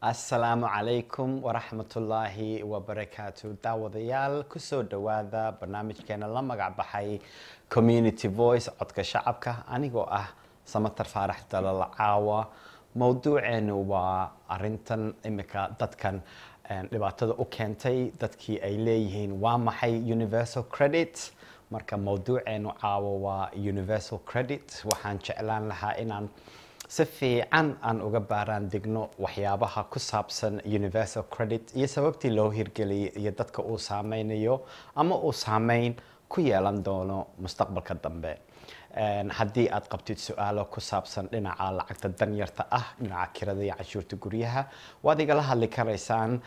assalaamu calaykum waraxmatullaahi wabarakaatu daawadayaal kusoo dhowaada barnaamijkeena la magacbaxay community voice codka shacabka anigoo ah samatar faarax dalal caawa mowduuceenu waa arintan imika dadkan eh, dhibaatada u keentay dadkii ay leeyihiin waa maxay universal credit marka mowduuceenu caawa waa universal credit waxaan jeclaan lahaa inaan si fiican aan uga baaraan degno waxyaabaha ku saabsan universal credit iyo sababtii loo hirgeliyey iyo dadka uu saameynayo ama uu saameyn ku yeelan doono mustaqbalka dambe haddii aad qabtid su-aalo ku saabsan dhinaca lacagta danyarta ah dhinaca kirada iyo cashuurta guryaha waad igala hadli karaysaan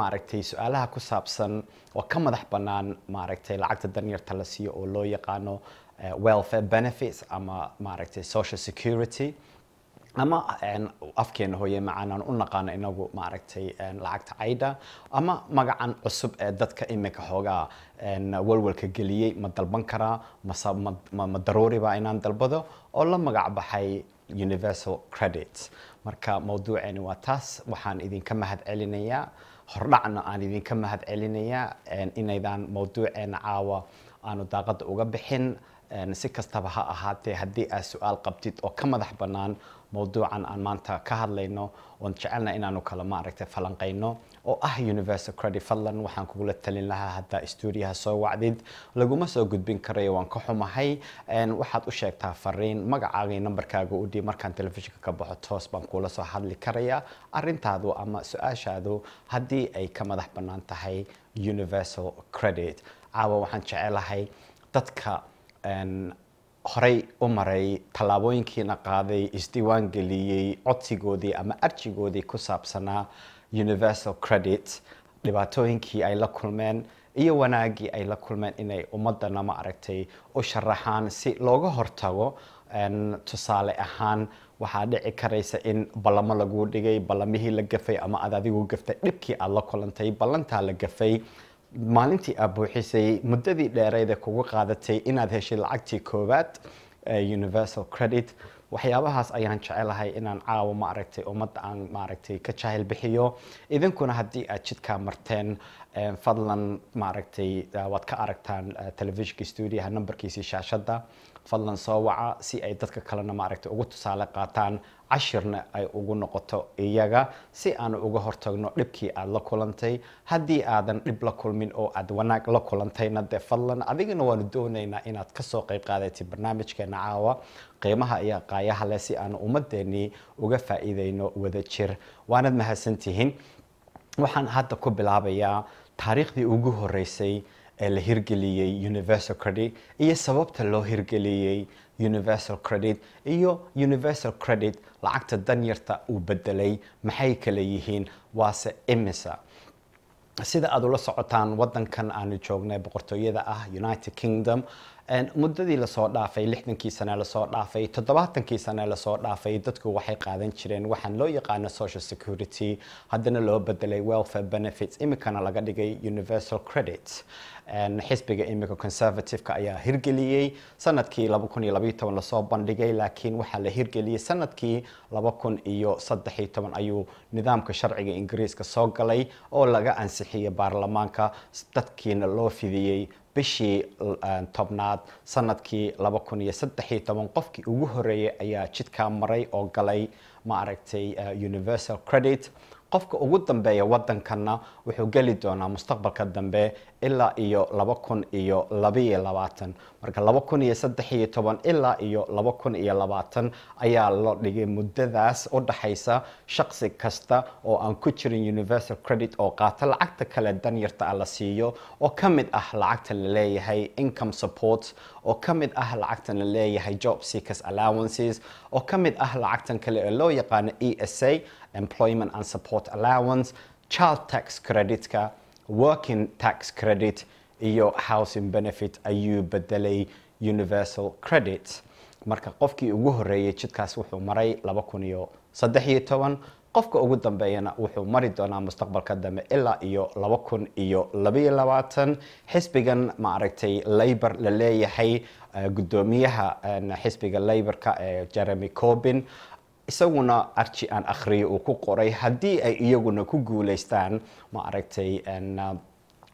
maaragtay su-aalaha ku saabsan oo ka madax bannaan maaragtay lacagta danyarta la siiyo oo loo yaqaano Uh, welfare benefits ama maaragtay social security ama afkeena hooye macaanaan u naqaano inagu maaragtay lacagta caydha ama magacan cusub ee dadka iminka xoogaa walwalka geliyey ma dalban karaa mase ma daruuriba baa inaan dalbado oo la magac baxay universal credit marka mawduuceeni waa taas waxaan idinka mahad celinayaa hordhacna aan idinka mahad celinayaa inaydan mawduuceena caawa aanu daaqadda uga bixin si kastaba ha ahaatee haddii aad su-aal qabtid oo ka madax bannaan mowduucan aan maanta ka hadlayno oon jecelna inaanu kala maaragtay falanqayno oo ah universal credit fadlan waxaan kugula talin lahaa haddaa stuudiyaha soo wacdid laguma soo gudbin karayo waan ka xumahay waxaad u sheegtaa fariin magacaaga nambarkaaga u dhii markaan telefishinka ka baxo toos baan kuula soo hadli karaya arintaadu ama su-aashaadu haddii ay ka madax bannaan tahay universal credit caawa waxaan jecelahay dadka horay u maray tallaabooyinkiina qaaday isdiiwaan geliyey codsigoodii ama arjigoodii ku saabsanaa universal credit dhibaatooyinkii ay la kulmeen iyo wanaagii ay la kulmeen inay ummaddana ma aragtay u sharaxaan si looga hortago tusaale ahaan waxaa dhici karaysa in ballamo laguu dhigay ballamihii la gafay ama aad adigu gaftay dhibkii aada la kulantay ballantaa la gafay maalintii aad buuxisay muddadii dheerayda kugu qaadatay inaad heshay lacagtii koowaad universal credit waxyaabahaas ayaan jecelahay inaan caawa maaragtay ummadda aan maaragtay ka jahil bixiyo idinkuna haddii aad jidkaa marteen fadlan maaragtay waad ka aragtaan telefishonka stuudiyaha nambarkiisii shaashadda fadlan soo waca si ay dadka kalena maaragtay ugu tusaale qaataan cashirna ay ugu noqoto iyaga si aanu uga hortagno dhibkii aada la kulantay haddii aadan dhib la kulmin oo aada wanaag la kulantayna dee fadlan adigana waanu doonaynaa inaad kasoo qeyb qaadatid barnaamijkeena caawa qiimaha iyo qaayaha leh si aanu ummadeenii uga faa-iideyno wada jir waanad mahadsantihiin waxaan hadda ku bilaabayaa taariikhdii ugu horeysay ee la hirgeliyey universal credit iyo sababta loo hirgeliyey universal credit iyo universal credit lacagta danyarta uu bedelay maxay kala yihiin waase imisa sida aad ula socotaan waddankan aanu joognay boqortooyada ah united kingdom muddadii lasoo dhaafay lixdankii sane lasoo dhaafay toddobaatankii sane lasoo dhaafay dadku waxay qaadan jireen waxaan loo yaqaano social security haddana loo bedelay welfare benefits iminkana laga dhigay universal credit xisbiga iminka conservativeka ayaa hirgeliyey sanadkii lasoo bandhigay laakiin waxaa la hirgeliyey sanadkii ayuu nidaamka sharciga ingiriiska soo galay oo laga ansixiyey baarlamaanka dadkiina loo fidiyey bishii eh, tobnaad sanadkii laba kun iyo saddex iyo toban qofkii ugu horeeyay ayaa jidkaa maray oo galay ma aragtay eh, universal credit qofka ugu dambeeya waddankana wuxuu geli doonaa mustaqbalka dambe ilaa iyo laba kun iyo labaiyo labaatan marka laba kun iyo saddex iyo toban ilaa iyo laba kun iyo labaatan ayaa la dhigay muddadaas u dhaxaysa shaqsi kasta oo aan ku jirin universal credit oo qaata lacagta kale danyarta a ah la siiyo oo ka mid ah lacagta la leeyahay income support oo ka mid ah lacagta la leeyahay job seekers allowances oo ka mid ah lacagtan kale ee loo yaqaano e s a employment and support allowance, child tax credidka, working tax credit iyo housing benefit ayuu bedelay universal credit marka qofkii ugu horeeyey jidkaas wuxuu maray kun iyo saddex toban qofka ugu dambeeyana wuxuu mari doonaa mustaqbalka dambe ilaa iyo laba kun iyo labaiyo labaatan xisbigan ma aragtay labor la leeyahay eh, gudoomiyaha eh, xisbiga laborka ee eh, jeremy cobin isaguna arji aan akhriyo uu ku qoray haddii ay iyaguna ku guulaystaan ma aragtay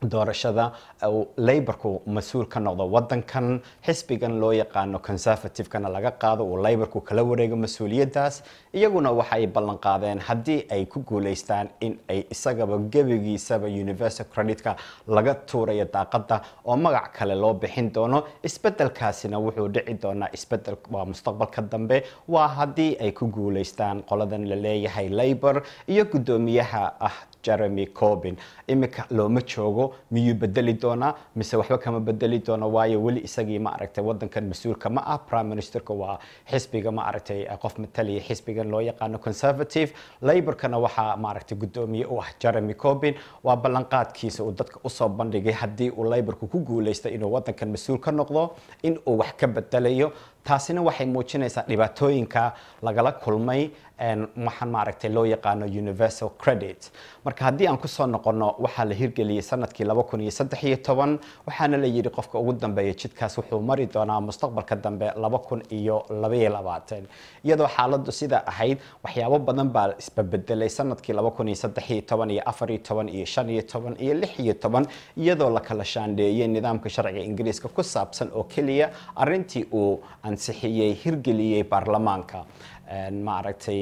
doorashada uu laborku mas-uul ka noqdo wadankan xisbigan loo yaqaano conservativekana laga qaado uu laborku kala wareego mas-uuliyaddaas iyaguna waxa ay ballan haddii ay ku guuleystaan in ay isagaba gebigiisaba universal credit-ka laga tuurayo daaqadda oo magac kale loo bixin doono isbeddelkaasina wuxuu dhici doonaa isbedel waa mustaqbalka dambe waa haddii ay ku guuleystaan qoladan la leeyahay labor iyo guddoomiyaha ah jeremy cobin iminka looma joogo miyuu bedeli doonaa mise waxba kama bedeli doono waayo weli isagii maaragtay aragtay wadankan mas-uulka ma ah prime ministerka waa xisbiga maaragtay eh, qof mataliya xisbigan loo yaqaano conservative laborkana waxaa maaragtay aragtay guddoomiye u ah jeremy cobin waa ballanqaadkiisa uu dadka usoo bandhigay haddii uu laborku ku guuleystay inuu wadankan mas-uul ka noqdo in uu wax ka bedelayo taasina waxay muujinaysaa dhibaatooyinka lagala kulmay waxaan maaragtay loo yaqaano universal credit marka haddii aan kusoo noqono waxaa la hirgeliyey sanadkii laba kun iyo saddex iyo toban waxaana la yidhi qofka ugu dambeeya jidkaas wuxuu mari doonaa mustaqbalka dambe laba kun iyo labaiyo labaatan iyadoo xaaladdu sida ahayd waxyaabo badan baa isbabedelay sanadkii laba kun iyo saddex iyo toban iyo afar iyo toban iyo shan iyo toban iyo lix iyo toban iyadoo lakala kala shaandheeyey nidaamka sharciga ingiriiska ku saabsan oo keliya arrintii uu ansixiyey hirgeliyey baarlamaanka maaragtay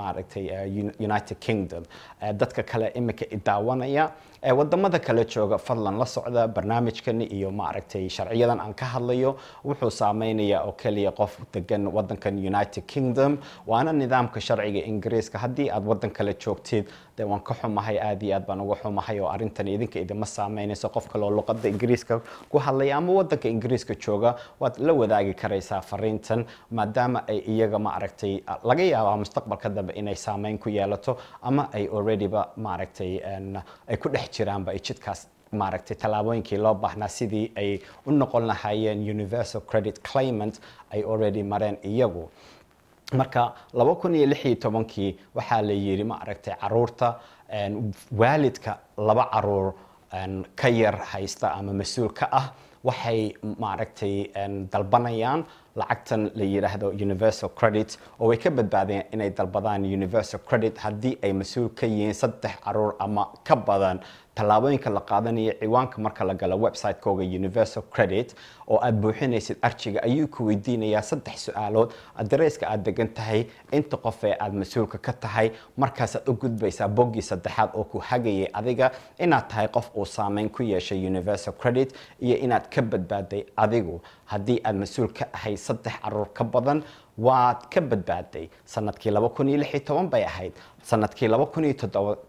maaragtay eh, united kingdom eh, dadka kale imika idaawanaya ee wadamada kale jooga fadlan la socda barnaamijkan iyo maaragtay sharciyadan aan ka hadlayo wuxuu saameynayaa oo keliya qof degan wadankan united kingdom waana nidaamka sharciga ingiriiska haddii aad wadan kala joogtid de waan ka xumahay aad iyo aad baan uga xumahay oo arrintan idinka idinma saameynayso qof kaleoo luqada ingiriiska ku hadlaya ama wadanka ingiriiska jooga waad la wadaagi karaysaa fariintan maadaama ay iyaga maaragtay ah, laga yaabaa mustaqbalka dambe inay saameyn ku yeelato ama ay alreadyba maaragtay ay ku dhex jiraanba ay jidkaas maaragtay tallaabooyinkii loo baahnaa sidii ay u noqon lahaayeen universal credit claimant ay already mareen iyagu marka laba kun iyo lix iyo tobankii waxaa la yidhi ma caruurta waalidka laba caruur ka yar haysta ama mas-uul ka ah waxay maaragtay dalbanayaan lacagtan la yidhaahdo universal credit oo way ka badbaadeen inay dalbadaan universal credit haddii ay mas-uul ka yihiin saddex caruur ama ka badan tallaabooyinka la qaadanayo ciwaanka marka la galo website-kooga universal credit oo aada buuxinaysid arjiga ayuu ku weydiinayaa saddex su-aalood adareyska aada degan tahay inta qof ee aada mas-uulka ka tahay markaasaad u gudbaysaa boggii saddexaad oo ku hagayay adiga inaad tahay qof uu saameyn ku yeeshay universal credit iyo inaad ka badbaaday adigu haddii aad mas-uul ka ahay saddex caruur ka badan waad ka badbaaday sanadkii laba kun iyo lix iyo toban bay ahayd sanadkii laba kun iyo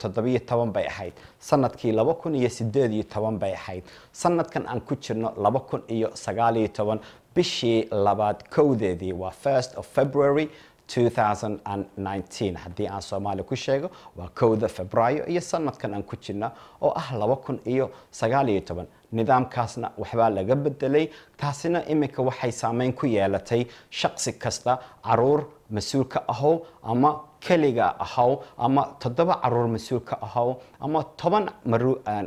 toddobiyo toban bay ahayd sanadkii laba kun iyo sideed iyo toban bay ahayd sanadkan aan ku jirno laba kun iyo sagaal iyo toban bishii labaad kowdeedii waa first of february 2019 haddii aan soomaaliya ku sheego waa kowda februaayo iyo sanadkan aan ku jirna oo ah laba kun iyo sagaal iyo toban nidaamkaasna waxbaa laga bedelay taasina iminka waxay saameyn ku yeelatay shaqsi kasta caruur mas-uulka ahow ama keliga ahow ama toddoba caruur mas-uulka ahow ama toban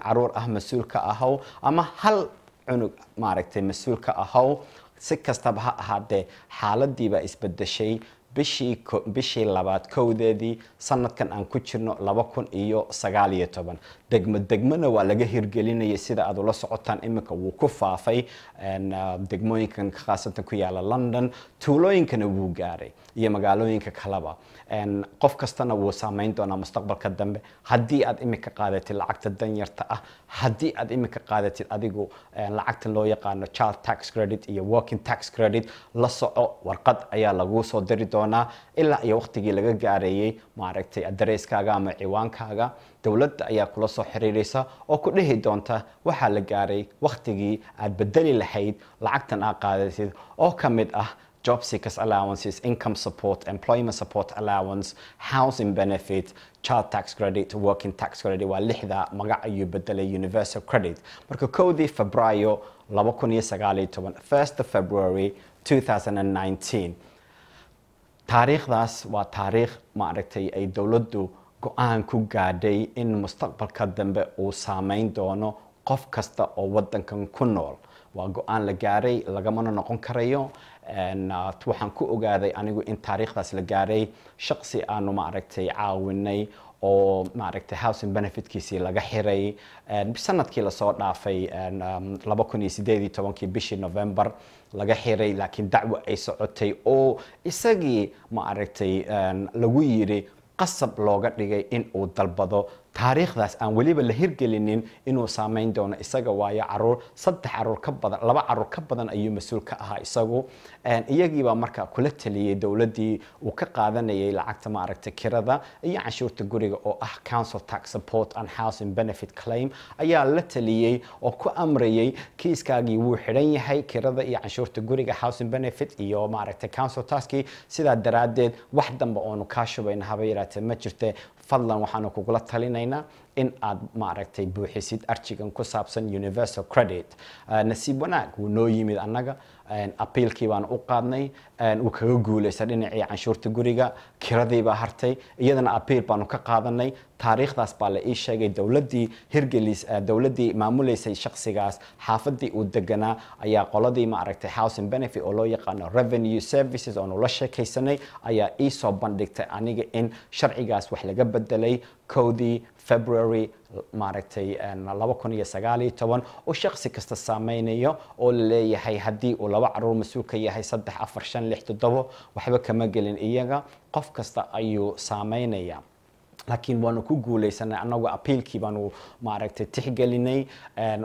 caruur ah mas-uulka ahow ama hal cunug maaragtay mas-uulka ahow si kastaba ha ahaatee xaaladiibaa isbedeshay bishii bishii labaad kowdeedii sanadkan aan ku jirno laba kun iyo sagaal iyo toban degmo degmona waa laga hirgelinayay sida aad ula socotaan iminka wuu ku faafay ah, degmooyinkan khaasatan ku yaala london tuulooyinkana wuu gaaray iyo magaalooyinka kaleba qof kastana wuu saameyn doonaa mustaqbalka dambe haddii aad iminka qaadatid lacagta danyarta ah haddii aad iminka qaadatid adigu lacagta loo yaqaano child tax credit iyo working tax credit la soco warqad ayaa laguu soo diri doonaa ilaa iyo waqtigii laga gaareeyey maaragtay adareyskaaga ama ciwaankaaga dowladda ayaa kula soo xiriiraysa oo ku dhihi doonta waxaa la gaaray wakhtigii aad bedeli lahayd lacagtan aad qaadaysid oo ka mid ah job seekers allowances, income support, employment support allowance, housing benefit, child tax credit, working tax credit waa lixda magac ayuu bedelay universal credit marka kowdii februaayo 2019 1st february 2019 taariikhdaas waa taariikh maaragtay ay dowladdu go-aan ku gaadhay in mustaqbalka dambe uu saameyn doono qof kasta oo waddankan ku nool waa go-aan la gaaray lagamana noqon karayo waxaan ku ogaaday anigu in taariikhdaas la gaaray shaqsi aanu maaragtay caawinay oo maaragtay housing benefitkiisii laga xiray sanadkii lasoo dhaafay laba bishii november laga xiray laakiin dacwo ay socotay oo isagii maaragtay lagu yiri qasab looga dhigay in uu dalbado taariikhdaas aan weliba la hirgelinin inuu saameyn doono isaga waayo caruur saddex caruur ka badan laba caruur ka badan ayuu mas-uul ka ahaa isagu iyagiibaa markaa kula taliyey dowladdii uu ka qaadanayay lacagta maaragtay kirada iyo canshuurta guriga oo ah council tax support and housing benefit claim ayaa la taliyey oo ku amrayay kiiskaagii wuu xidhan yahay kirada iyo canshuurta guriga housing benefit iyo maaragtay council taxkii sidaa daraaddeed wax damba oonu kaa shubayna haba yaraatee ma jirte fadlan waxaanu kugula talinay doonayna in aad maaragtay buuxisid arjigan ku saabsan universal credit eh, nasiib wanaag wuu noo yimid annaga abiilkii baan u qaadnay wuu kaga guulaysta dhinacii canshuurta guriga kiradiibaa hartay iyadana abiil baanu ka qaadanay taariikhdaas baa la ii sheegay dowladii hirgelis eh, dowladii maamuleysay shaksigaas xaafadii uu deganaa ayaa qoladii maaragtay housing benefit oo loo yaqaano revenue services oonu la sheekaysanay ayaa iisoo bandhigtay aniga in sharcigaas wax laga bedelay kowdii february maaragtay oo shaksi kasta saameynayo oo la leeyahay haddii uu laba caruur mas-uulka yahay saddex afar shan lix toddobo waxba kama gelin iyaga qof kasta ayuu saameynayaa laakiin waanu ku guuleysanay anagu apiilkii baanu maaragtay tixgelinay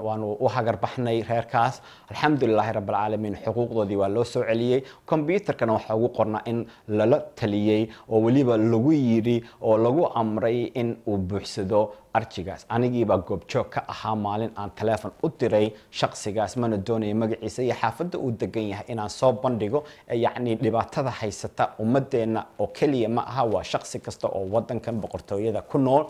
waanu u hagarbaxnay reerkaas alxamdulilaahi rabbilcaalamiin xuquuqdoodii waa loo soo celiyey kombyutarkana waxaa ugu qornaa in lala taliyey oo weliba lagu yidhi oo lagu amray in uu buuxsado arjigaas anigiibaa goobjoog ka ahaa maalin aan taleefon u diray shaqsigaas mana doonaya magaciisa iyo xaafadda uu degan yahay inaan soo bandhigo yacni dhibaatada haysata ummadeenna oo keliya ma aha waa shaqsi kasta oo wadankan boqortooyada ku nool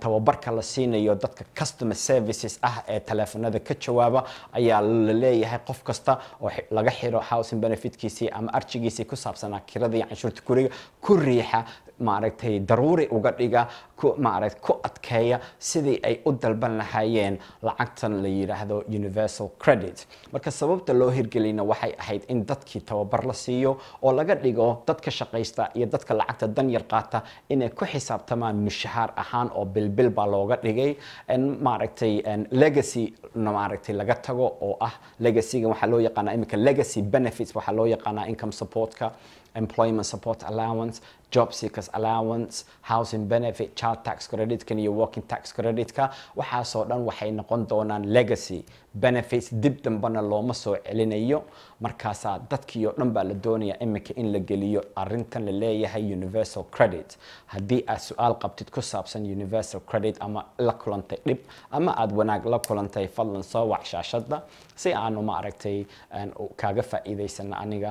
tababarka la siinayo dadka customer services ah ee taleefonada ka jawaaba ayaa la leeyahay qof kasta oo laga xiro housing benefitkiisii ama arjigiisii ku saabsanaa kirada iyo canshuurta guriga ku riixa maaragtay daruuri uga dhiga ku adkeeya sidii ay u dalban lahaayeen lacagtan la yidhaahdo universal credit marka sababta loo hirgelina waxay ahayd in dadkii tababar la siiyo oo laga dhigo dadka shaqaysta iyo dadka lacagta danyar qaata inay ku xisaabtamaan mushahaar ahaan oo bilbil baa looga dhigay maaragtay legacy maaragtay laga tago oo ah legacyga waxaa loo yaqaanaa imika legacy benefits waxaa loo yaqaanaa income supportka employment support allowance job seekers allowance housing benefit child tax creditkan iyo working tax creditka waxaasoo dhan waxay noqon doonaan legacy benefits dib dambana looma soo celinayo markaasaa dadkii dhan baa la doonayaa iminka in la geliyo arintan la leeyahay universal credit haddii aad su-aal qabtid ku saabsan universal credit ama la kulantay dhib ama aada wanaag la kulantay fadlan soo wac shaashadda si aanu ma aragtay kaaga faa'iidaysana aniga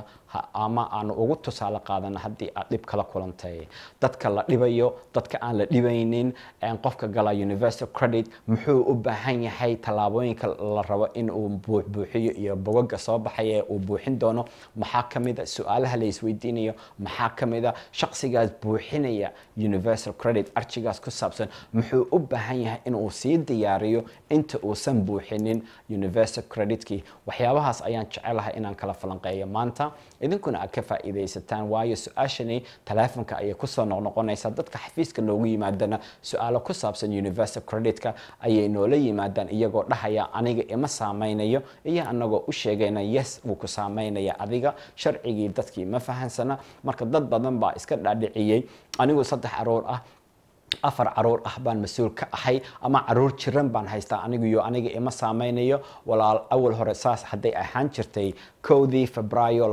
ama aanu ugu tusaale qaadana haddii aad dhib kala kulanta tahay dadka la dhibayo dadka aan la dhibaynin qofka gala universal credit muxuu u baahan yahay tallaabooyinka la rabo in uu buuxbuuxiyo iyo bogaga soo baxaya uu buuxin doono maxaa kamida su-aalaha la isweydiinayo maxaa ka mida shaqsigaas buuxinaya universal credit arjigaas ku saabsan muxuu u baahan yahay inuu sii diyaariyo inta uusan buuxinin universal creditkii waxyaabahaas ayaan jecelahay inaan kala falanqeeyo maanta idinkuna aad ka faa'iidaysataan waayo su-aashani taleefon dhaqanka ayay kusoo noqnoqonaysaa dadka xafiiska noogu yimaadana su-aalo ku saabsan universal creditka ayay noola yimaadaan iyagoo dhahaya aniga ima saameynayo iyo anagoo u sheegayna yes wuu ku saameynaya adiga sharcigii dadkii ma fahansana marka dad badan baa iska dhaadhiciyey anigu saddex aroor ah afar caruur ah baan mas-uul ka ahay ama caruur jiran baan haystaa aniguyo aniga ima saameynayo walaal awal hore saas hadday ahaan jirtay kowdii febraayo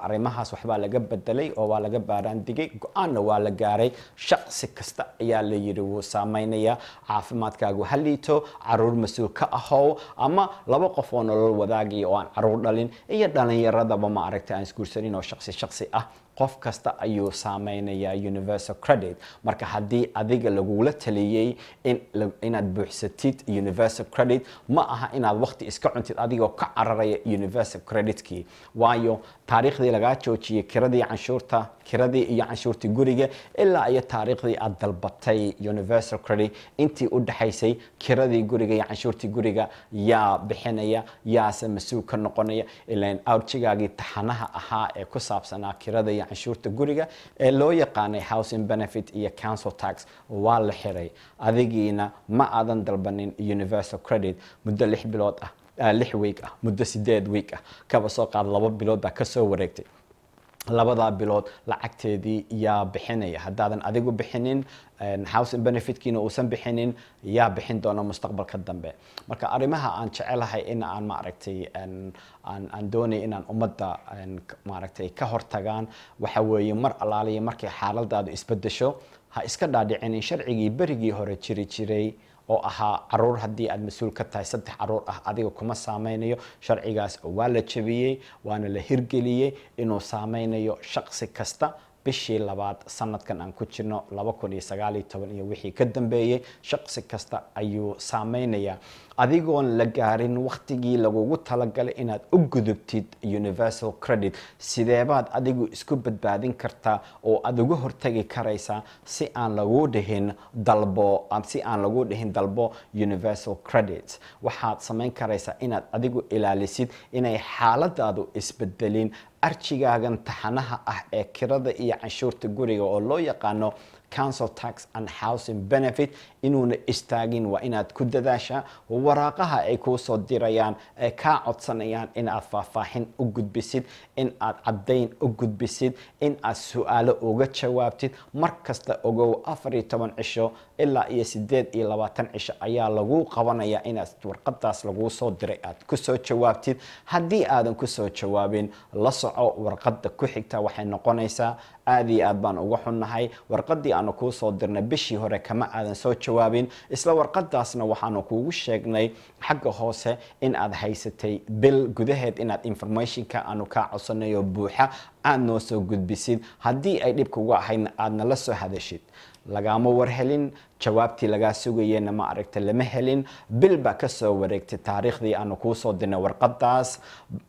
arrimahaas waxbaa laga bedelay oo waa laga baaraandigay go-aanna waa la gaaray shaqsi kasta ayaa la yidhi wuu saameynaya caafimaadkaagu ha liito caruur mas-uul ka ahow ama laba qof oo nolol wadaagaya oo aan caruur dhalin iyo dhalinyaradaba ma aragta aan isguursanin oo shaqsi shaqsi ah qof kasta ayuu saameynayaa universal credit marka haddii adiga lagula taliyey inaad buuxsatid universal credit ma aha inaad waqti iska cuntid adigoo ka cararaya universal creditkii waayo taariikhdii lagaa joojiyey kiradii canshuurta kiradii iyo canshuurtii guriga ilaa iyo taariikhdii aad dalbatay universal credit intii u dhexaysay kiradii guriga iyo canshuurtii guriga yaa bixinaya yaase mas-uul ka noqonaya ilaan awrjigaagii taxanaha ahaa ee ku saabsanaa kirada iyo canshuurta guriga ee loo yaqaanay housing benefit iyo council tax waa la xiray adigiina ma aadan dalbanin universal credit muddo lix bilood ah Ah, lix weeg ah muddo sideed weeg ah kaba soo qaad laba bilood kasoo wareegtay labadaa bilood lacagteedii yaa bixinaya haddaadan adigu bixinin housing benefitkiina uusan bixinin yaa bixin doona mustaqbalka dambe marka arrimaha aan jecelahay in aan maaragtay aan doonay inaan ummadda maaragtay ka hortagaan waxa weeye mar alaaliya markay xaaladaadu isbedesho ha iska dhaadhicinin sharcigii berigii hore jiri jiray oo ahaa caruur haddii aad mas-uul ka tahay saddex caruur ah adiga kuma saameynayo sharcigaas waa la jabiyey waana la hirgeliyey inuu saameynayo shaqsi kasta bishii labaad sanadkan aan ku jirno iyo wixii ka dambeeyey shaqsi kasta ayuu saameynayaa adigoon la gaarin wakhtigii lagugu talagalay inaad u gudubtid universal credit sideebaad adigu isku badbaadin kartaa oo aad uga hortegi karaysaa si aan lagu dhihin dalbo si aan lagu dhihin dalbo universal credit waxaad samayn karaysaa inaad adigu ilaalisid inay xaaladaadu isbedelin arjigaagan taxanaha ah ee kirada iyo canshuurta guriga oo loo yaqaano council tax and housing benefit inuuna istaagin waa inaad ku dadaashaa waraaqaha ay kuu soo dirayaan ay kaa codsanayaan inaad faahfaaxin u gudbisid in aad caddayn u gudbisid in aad su-aalo uga jawaabtid mar kasta ogow afar iyo toban cisho ilaa iyo sideed iyo labaatan cisho ayaa lagu qabanayaa inaad warqadaas laguu soo diray aad kusoo jawaabtid haddii aadan kusoo jawaabin la soco warqadda ku xigta waxay noqonaysaa aad iyo aad baan uga xunnahay warqadii aanu kuusoo dirnay bishii hore kama aadan soo jawaabin isla warqadaasna waxaanu kuugu sheegnay xagga hoose in aad haysatay bil gudaheed inaad informationka aanu kaa codsanayo buuxa aad noo soo gudbisid haddii ay dhibka uga ahaydna aadna la soo hadashid lagaama warhelin jawaabtii lagaa sugayena ma aragta lama helin bil baa soo wareegtay taariikhdii aanu kuusoo dirnay warqadaas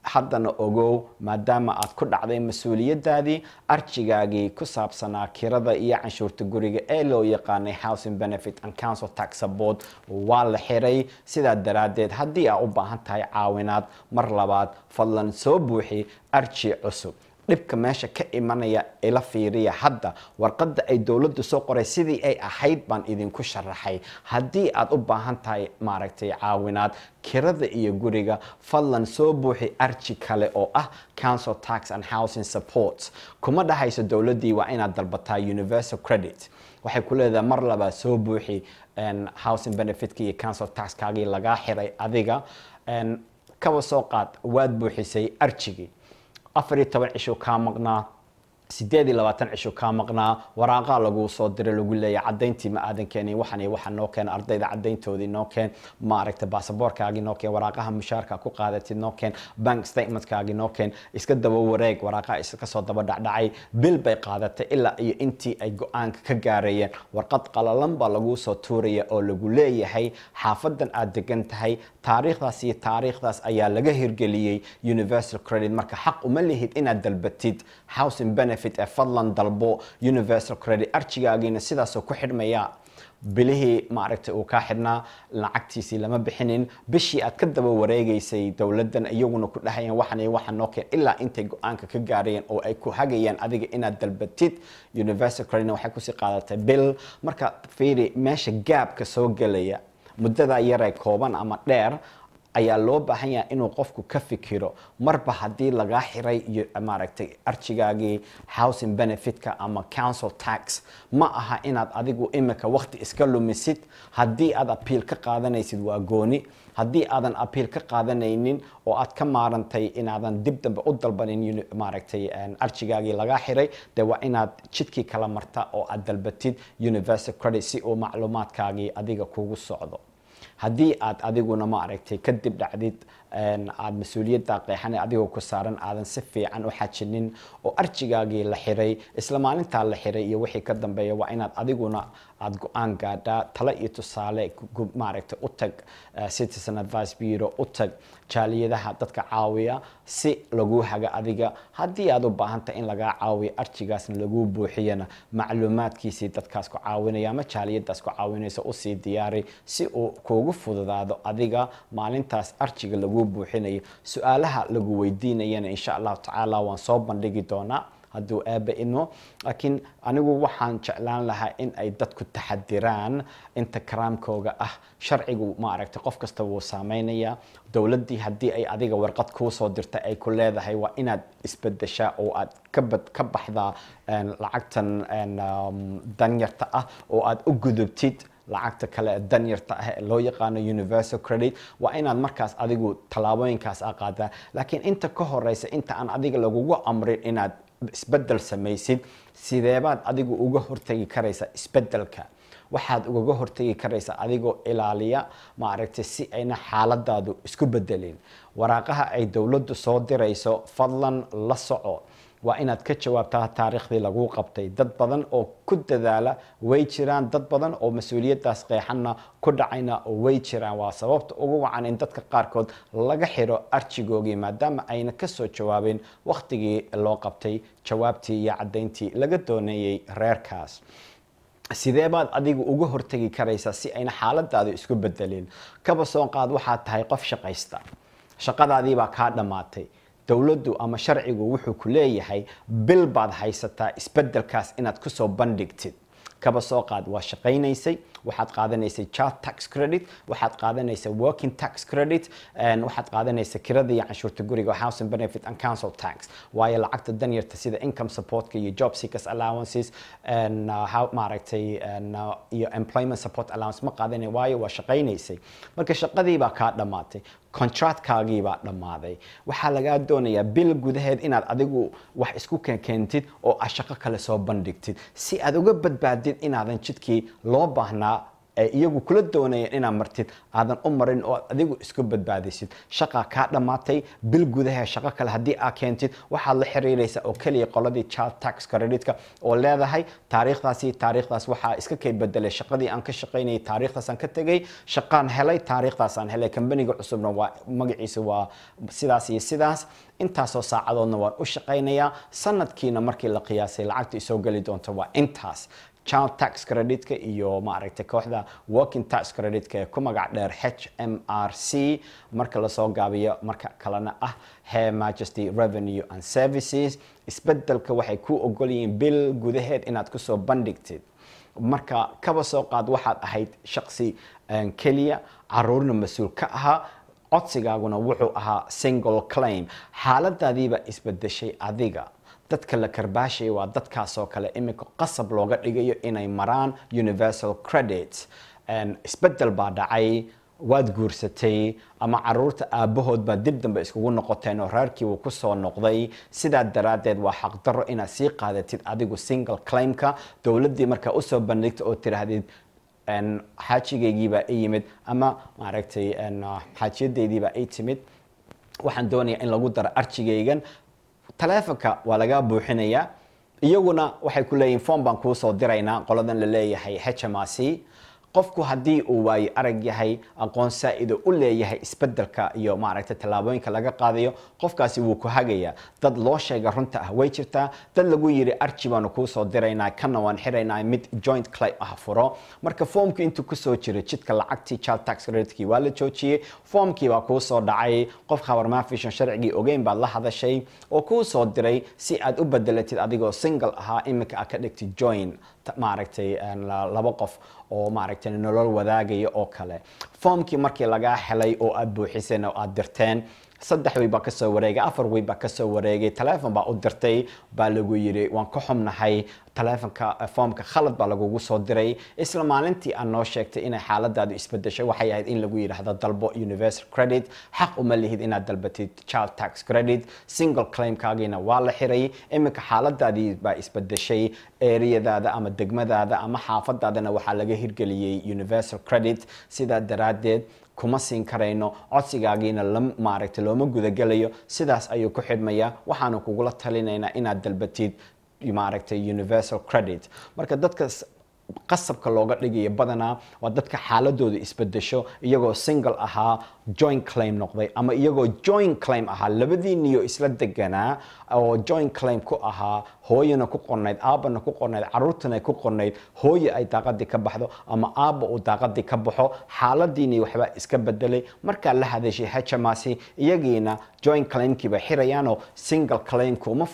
haddana ogow maadaama aad ku dhacday mas-uuliyadaadii arjigaagii ku saabsanaa kirada iyo canshuurta guriga ee loo yaqaanay housing benefit and council tax aboard waa la xiray sidaa daraadeed haddii aa u baahan tahay caawinaad mar labaad fadlan soo buuxi arji cusub dhibka meesha ka imanaya ila fiiriya hadda warqadda ay dowladdu soo qoray sidii ay ahayd baan idinku sharaxay haddii aad u baahan tahay maaragtay caawinaad kirada iyo guriga fadlan soo buuxi arji kale oo ah council tax and housing support kuma dhahayso dowladdii waa inaad dalbataa universal credit waxay ku leedahay mar labaa soo buuxi housing benefitki iyo council taxkaagii lagaa xiray adiga kaba soo qaad waad buuxisay arjigii afariyo toban cisho kaa maqnaa sideed iyo labaatan cisho kaa maqnaa waraaqaa lagu soo diray lagu leeya cadayntii ma aadan keenin waxan waxa noo keen ardayda cadayntoodii noo keen maaragta baasaboorkaagii noo keen waraaqaha mushaarka ku qaadatid noo keen bank statementkaagii noo keen iska daba wareeg waraaqa iska soo daba dhacdhacay bil bay qaadatay ilaa iyo intii ay go-aanka ka gaarayeen warqad qalalan baa laguu soo tuuraya oo lagu leeyahay xaafadan aad degan tahay taariikhdaas iyo taariikhdaas ayaa laga hirgeliyey universal credit marka xaq uma lihid inaad dalbatid housing benefit ee fadlan dalbo universal credit arjigaagiina sidaasoo ku xidhmaya bilihii maaragtay uu kaa xidhnaa lacagtiisii lama bixinin bishii aad ka daba wareegaysay dowladdan iyaguna ku dhahayeen waxan waxaa noo keen ilaa intay go-aanka ka gaarayeen oo ay ku hagayeen adiga inaad dalbatid universal creditna waxay kusii qaadatay bill marka fiiri meesha gaabka soo gelaya muddada yare kooban ama dheer ayaa loo baahan yahay inuu qofku ka fikiro marba haddii lagaa xiray iyo maaragtay arjigaagii housing benefitka ama council tax ma aha inaad adigu imika waqti iska lumisid haddii aad apiil ka qaadanaysid waa gooni haddii aadan apiil ka qaadanaynin oo aad ka maarantay inaadan dib dambe u dalbanin maaragtay arjigaagii lagaa xiray dee waa inaad jidkii kala marta oo aad dalbatid universal credit si uu macluumaadkaagii adiga kugu socdo haddii aad adiguna ma aragtay kadib dhacdid aad mas-uuliyadda qeexan adigoo ku saaran aadan si fiican u xajinin oo arjigaagii la xiray isla maalintaa la xiray iyo wixii ka dambeeya waa inaad adiguna aada go-aan gaadhaa talo iyo tusaale maaragtay u tag eh, citizen advice bureau u tag jaaliyadaha dadka caawiya si laguu haga adiga haddii aad u baahantahay in lagaa caawiyo arjigaasna laguu buuxiyana macluumaadkiisii dadkaas ku caawinaya ama jaaliyadaas ku caawinaysa usii diyaari si uu kuugu fududaado adiga maalintaas arjiga lagu lagu buuxinayo su-aalaha lagu weydiinayana insha allahu tacaala waan soo bandhigi doonaa hadduu aaba ino laakiin anigu waxaan jeclaan lahaa in ay dadku taxadiraan inta karaamkooga ah sharcigu maaragtay qof kasta wuu saameynayaa dowladdii haddii ay adiga warqad kuusoo soo dirta ay ku leedahay waa inaad isbedeshaa oo aad ka baxdaa lacagtan danyarta ah oo aad u gudubtid lacagta kale danyarta ah ee loo yaqaano universal credit waa inaad markaas adigu tallaabooyinkaas a qaadaa laakiin inta ka horeysa inta aan adiga lagugu amrin inaad isbeddel samaysid sideebaad adigu uga hortegi karaysaa isbeddelka waxaad ugaga hortegi karaysaa adigoo ilaaliya maaragtay si ayna xaaladaadu isku bedelin waraaqaha ay dowladdu soo dirayso fadlan la soco waa inaad ka jawaabtaa taariikhdii laguu qabtay dad badan oo ku dadaala way jiraan dad badan oo mas uuliyaddaas qeexana ku dhacayna way jiraan waa sababta ugu wacan in dadka qaarkood laga xiro arjigoogii maadaama ayna kasoo jawaabin wakhtigii loo qabtay jawaabtii iyo caddayntii laga doonayay reerkaas sidee baad adigu uga hortegi karaysaa si ayna xaaladaadu isku bedelin kaba soo qaad waxaad tahay qof shaqaysta shaqadaadii baa kaa dhammaatay dowladdu ama sharcigu wuxuu ku leeyahay bil baad haysataa isbedelkaas inaad kusoo bandhigtid kaba soo qaad waa shaqaynaysay waxaad qaadanaysay child tax credit waxaad qaadanaysay working tax credit waxaad qaadanaysay kirada iyo canshuurta guriga housing benefit and council tax waayo lacagta danyarta sida income supportka iyo job seekers allowances maaragtay iyo employment support allowance ma qaadanayo waayo waa shaqaynaysay marka shaqadii baa kaa dhammaatay contractkaagiibaa dhammaaday waxaa lagaa doonayaa bil gudaheed inaad adigu wax isku keentid oo aad shaqo kale soo bandhigtid si aad uga badbaadid inaadan jidkii loo baahnaa ay iyagu kula doonayeen inaad martid aadan u marin oo aad adigu isku badbaadisid shaqaa kaa dhammaatay bil gudaha shaqo kale haddii aad keentid waxaad la xiriiraysaa oo keliya qoladii child tax credit oo leedahay taariikhdaasi taariikhdaas waxaa iska kay bedelay shaqadii aan ka shaqaynayay taariikhdaasaan ka tegay shaqaan helay taariikhdaasaan helay kambaniga cusubna waa magaciisa waa sidaas iyo sidaas intaasoo saacadoodna waan u shaqaynayaa sanadkiina markii la qiyaasay lacagta isoo geli doonta waa intaas child tax credit iyo maaragtay kooxda working tax credit-ka ee ku magac dheer h m r c marka lasoo gaabiyo marka kalena ah her majesty revenue and services isbedelka waxay ku ogolyihiin yihiin bil gudaheed inaad kusoo bandhigtid marka kaba soo qaad waxaad ahayd shaqsi keliya caruurna mas-uul ka ahaa codsigaaguna wuxuu ahaa single claim xaaladaadiiba isbedeshay adiga dadka la karbaashay waa dadkaasoo kale iminka qasab looga dhigayo inay maraan universal credit isbeddel baa dhacay waad guursatay ama caruurta aabbahood baa dib dambe iskugu noqoteen oo reerkii wuu kusoo noqday sidaa daraaddeed waa xaqdarro inaad sii qaadatid adigu single claimka dowladdii markaa usoo bandhigta oo tidhaahdid xaajigaygiibaa i yimid ama maaragtay xaajiyadaydiibaa i timid waxaan doonayaa in lagu daro arjigaygan taleefonka waa laga buuxinayaa iyaguna waxay ku leeyihin form baan kuusoo diraynaa qoladan la leeyahay hmrc qofku haddii uu waayo arag yahay aqoon saa-id u leeyahay isbedelka iyo maaragtay tallaabooyinka laga qaadayo qofkaasi wuu ku hagayaa dad loo sheega runta ah way jirtaa dad lagu yidhi arji baanu kuu soo diraynaa kana waan xiraynaa mid joint claim ah furo marka foomkii intuu kusoo jiray jidka lacagtii child tax credit waa la joojiyey foomkii baa kuu dhacay qof khabarmaa fishan sharcigii ogeyn baad la hadashay oo kuusoo diray si aad u bedelatid adigoo single ahaa iminka aad ka dhigtid join maaragtay laba qof oo maaragtay nolol wadaagaya oo kale foomkii markii lagaa helay oo aada buuxiseen oo aada dirteen saddex weybaa kasoo wareegay afar weybaa kasoo wareegay taleefon baa u dirtay baa lagu yiri waan ka xumnahay taleefonka eh, foomka khalad baa lagugu soo diray isla maalintii aan noo sheegtay inay xaaladaadu isbedeshay waxay ahayd in lagu yidhaahdo dalbo universal credit xaq uma lihid inaad dalbatid child tax credit single claimkaagiina waa la xiray iminka xaaladaadii baa isbedeshay eriyadaada ama degmadaada ama xaafadaadana waxaa laga hirgeliyey universal credit sidaa daraaddeed kuma siin karayno codsigaagiina maaragtay looma gudagelayo sidaas ayuu ku xidhmayaa waxaanu kugula talinaynaa inaad dalbatid maaragtay universal credit marka dadka qasabka looga dhigayo badanaa waa dadka xaaladooda isbedesho iyagoo single ahaa join claim noqday ama iyagoo join claim ahaa labadii niyo isla deganaa oo join claim ku ahaa hooyana ku qornayd aabbana ku qornayd caruurtana ku qornayd hooye ay daaqadii ka baxdo ama aabba uu daaqadii ka baxo xaaladii waxbaa iska bedelay markaa la hadashay hajamaasi iyagiina join claimkiiba xirayaanoo single claimku uma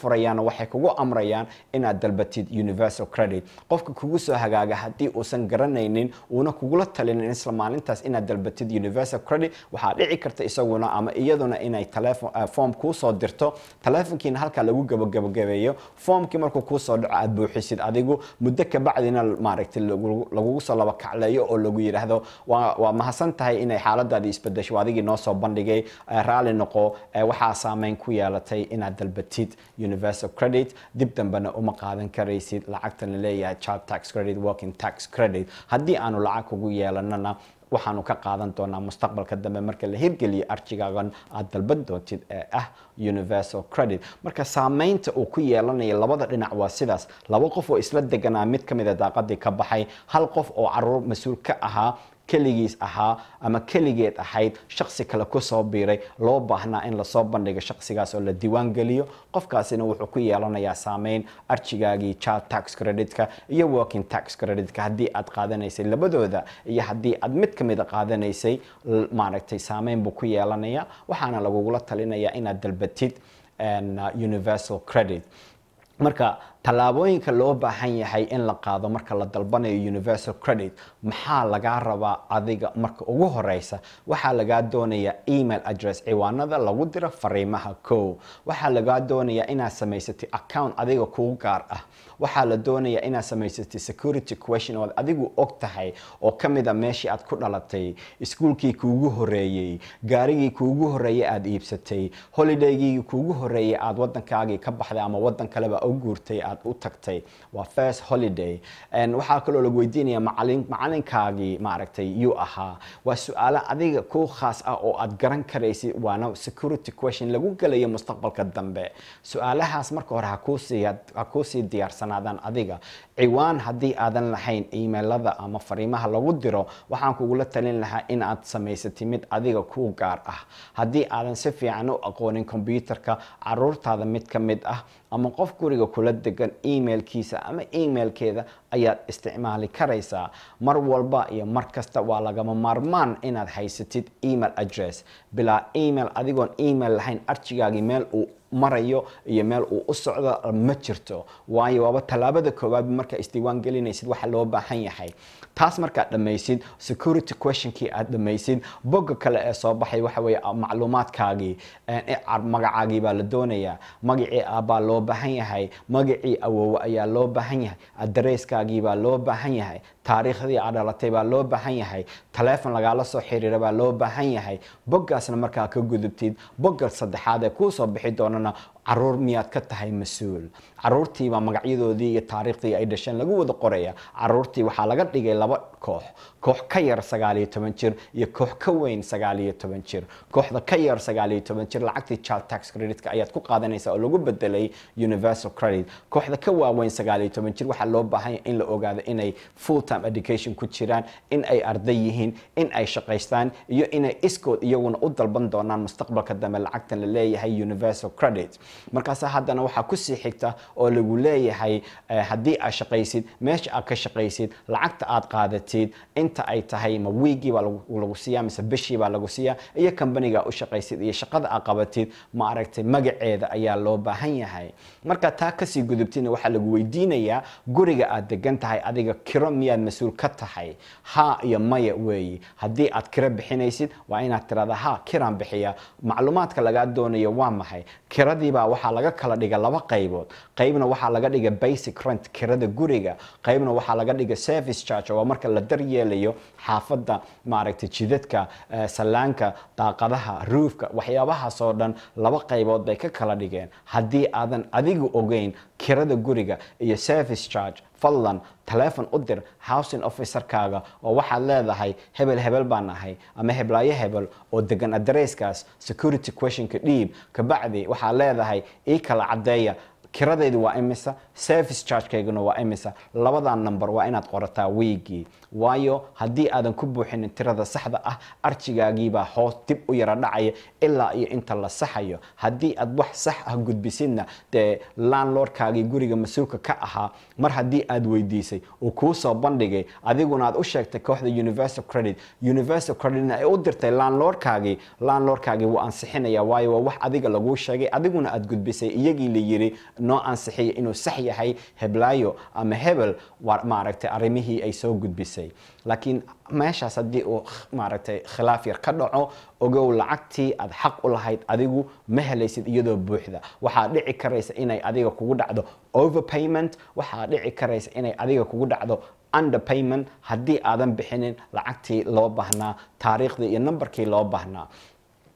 waxay kugu amrayaan inaad dalbatid universal credit qofka kugu soo hagaag ganacsigaaga haddii uusan garanaynin uuna kugula talinin isla maalintaas inaad dalbatid universal credit waxaa dhici karta isaguna ama iyaduna inay eh, form kuusoo dirto taleefonkiina halkaa lagu gabagabagabeeyo formkii markuu kuusoo dhaco aad buuxisid adigu muddo kabacdina maaragtay lagugu soo laba kacleeyo oo lagu yidhaahdo waa mahadsan tahay inay xaaladaadi isbedesho adigii noo soo bandhigay eh, raalli noqo eh, waxaa saameyn ku yeelatay inaad dalbatid universal credit dib dambena uma qaadan karaysid lacagtana leeyahay child tax credit waa token tax credit haddii aanu lacag kugu yeelanana waxaanu ka qaadan doonaa mustaqbalka dambe marka la hirgeliyo arjigagan aad dalban doontid ee ah universal credit marka saameynta uu ku yeelanayo labada dhinac waa sidaas laba qof oo isla deganaa mid ka mida ah daaqadii ka baxay hal qof oo caruur mas-uul ka ahaa keligiis ahaa ama keligeed ahayd shaqsi kale kusoo biiray loo baahnaa in lasoo bandhigo shaqsigaas oo la diiwaan geliyo qofkaasina wuxuu ku yeelanayaa saameyn arjigaagii child tax creditka iyo working tax creditka haddii aad qaadanaysay labadooda iyo haddii aad mid ka mida qaadanaysay maaragtay saameyn buu ku yeelanayaa waxaana lagugula talinayaa inaad dalbatid universal credit marka tallaabooyinka loo baahan yahay in la qaado marka la dalbanayo universal credit maxaa lagaa rabaa adiga marka ugu horeysa waxaa lagaa doonayaa email address ciwaanada lagu diro fariimaha kow waxaa lagaa doonayaa inaad samaysatay account adiga kuu gaar ah waxaa la doonaya inaad samaysatay security question oo ad adigu og tahay oo ka mid a meeshii aad ku dhalatay iskuulkii kuugu horeeyey gaarigii kuugu horeeyey aada iibsatay holidaygii kuugu horeeyey aad wadankaagii ka baxday ama wadan kaleba u guurtay aad u tagtay waa first holiday waxaa kaloo lag weydiinaya macalinkaagii maaragtay yuu ahaa waa su-aalo adiga ku khaas ah oo aad garan karaysid waana security question lagu gelayo mustaqbalka dambe su-aalahaas marka hore hakuusii hakuusii diyaarsan qanacsanaadaan adiga ciwaan haddii aadan lahayn emailada ama fariimaha lagu diro waxaan kugula talin lahaa in aad samaysatay mid adiga kuu gaar ah haddii aadan si fiican u aqoonin kombyuutarka caruurtaada mid ka mid ah ama qof guriga kula degan emailkiisa ama emailkeeda ayaad isticmaali karaysaa mar walba iyo mar kasta waa lagama maarmaan inaad haysatid email address bilaa email adigoon email lahayn arjigaagii meel uu marayo iyo meel uu u socdo ma jirto waayo waaba tallaabada koowaad markaa isdiiwaan gelinaysid waxa loo baahan yahay taas markaad dhammaysid security questionkii aad dhammaysid bogga kale ee soo baxay waxaweye ah, macluumaadkaagii magacaagii baa la doonayaa magacii aabbaa loo baahan yahay magacii awowe ayaa loo baahan yahay adareyskaagii baa loo baahan yahay taariikhdii aa dhalatay baa loo baahan yahay taleefon lagaala soo xiriira baa loo baahan yahay boggaasna markaa ka gudubtid bogga saddexaad ee kuu soo bixi doonana caruur miyaad ka tahay mas-uul caruurtiibaa magacyadoodii iyo taariikhdii ay dhasheen lagu wada qoraya caruurtii waxaa laga dhigay laba koox koox ka yar sagaaliyo toban jir iyo koox ka weyn sagaaliyo toban jir kooxda ka yar sagaaliyo toban jir lacagtii child tax credit ayaad ku qaadanaysaa oo lagu bedelay universal credit kooxda ka waaweyn sagaaliyo toban jir waxaa loo baahanya in la ogaado inay full time education ku jiraan in ay arday yihiin in ay shaqaystaan iyo inay iskood iyaguna u dalban doonaan mustaqbalka dambe lacagtan la leeyahay universal credit markaas haddana waxaa kusii xigta oo lagu leeyahay eh, haddii aad shaqaysid meesha aad ka shaqaysid lacagta aad qaadatid inta ay tahay ma wiigii baa lagu siiya mise bishii baa lagu siiya iyo kambaniga u shaqaysid iyo shaqada aad qabatid ma aragtay magaceeda ayaa loo baahan yahay marka taa kasii gudubtidna waxaa lagu weydiinayaa guriga aad degan tahay adiga kiro miyaad mas-uul ka tahay haa iyo maya weeyi haddii aad kiro bixinaysid waa inaad tirada haa kiraan bixiya macluumaadka lagaa doonayo waa maxay kiradiibaa waxaa laga kala dhiga laba qaybood qaybna waxaa laga dhiga basic rent kirada guriga qaybna waxaa laga dhiga service charge oo marka la daryeelayo xaafadda maaragtay jidadka eh, salaanka daaqadaha ruufka waxyaabahaasoo dhan laba qaybood bay ka kala dhigeen haddii aadan adigu ogeyn kirada guriga iyo service charge fadlan taleefon u dir housing officerkaaga oo waxaad leedahay hebel hebel baan ahay ama heblaayo hebel oo degan adresskaas security questionka dhiib kabacdi waxaad leedahay ii kala caddeeya kiradaydu waa imisa service chargegayguna waa imisa labadaa number waa inaad qorataa weygii waayo haddii aadan ku buuxinin tirada saxda ah arjigaagiibaa hoos dib u yara dhacaya ilaa iyo inta la saxayo haddii aad wax sax ah gudbisidna dee landlordkaagii guriga mas-uulka ka ahaa mar haddii aad weydiisay uu kuu soo bandhigay adiguna aad u sheegtay kooxda universal credit universal creditna ay u dirtay landlordkaagii landlordkaagii wuu ansixinaya waayo waa wax adiga laguu sheegay adiguna aad gudbisay iyagii la yiri noo ansixiya inuu sax yahay heblaayo ama hebel maaragtay arrimihii ay soo gudbisay bixisay laakiin meeshaas haddii uu maaragtay khilaaf yar ka dhaco ogow lacagtii aad xaq u lahayd adigu ma helaysid iyadoo buuxda waxaa dhici karaysa inay adiga kugu dhacdo overpayment waxaa dhici karaysa inay adiga kugu dhacdo underpayment haddii aadan bixinin lacagtii loo baahnaa taariikhdii iyo numbarkii loo baahnaa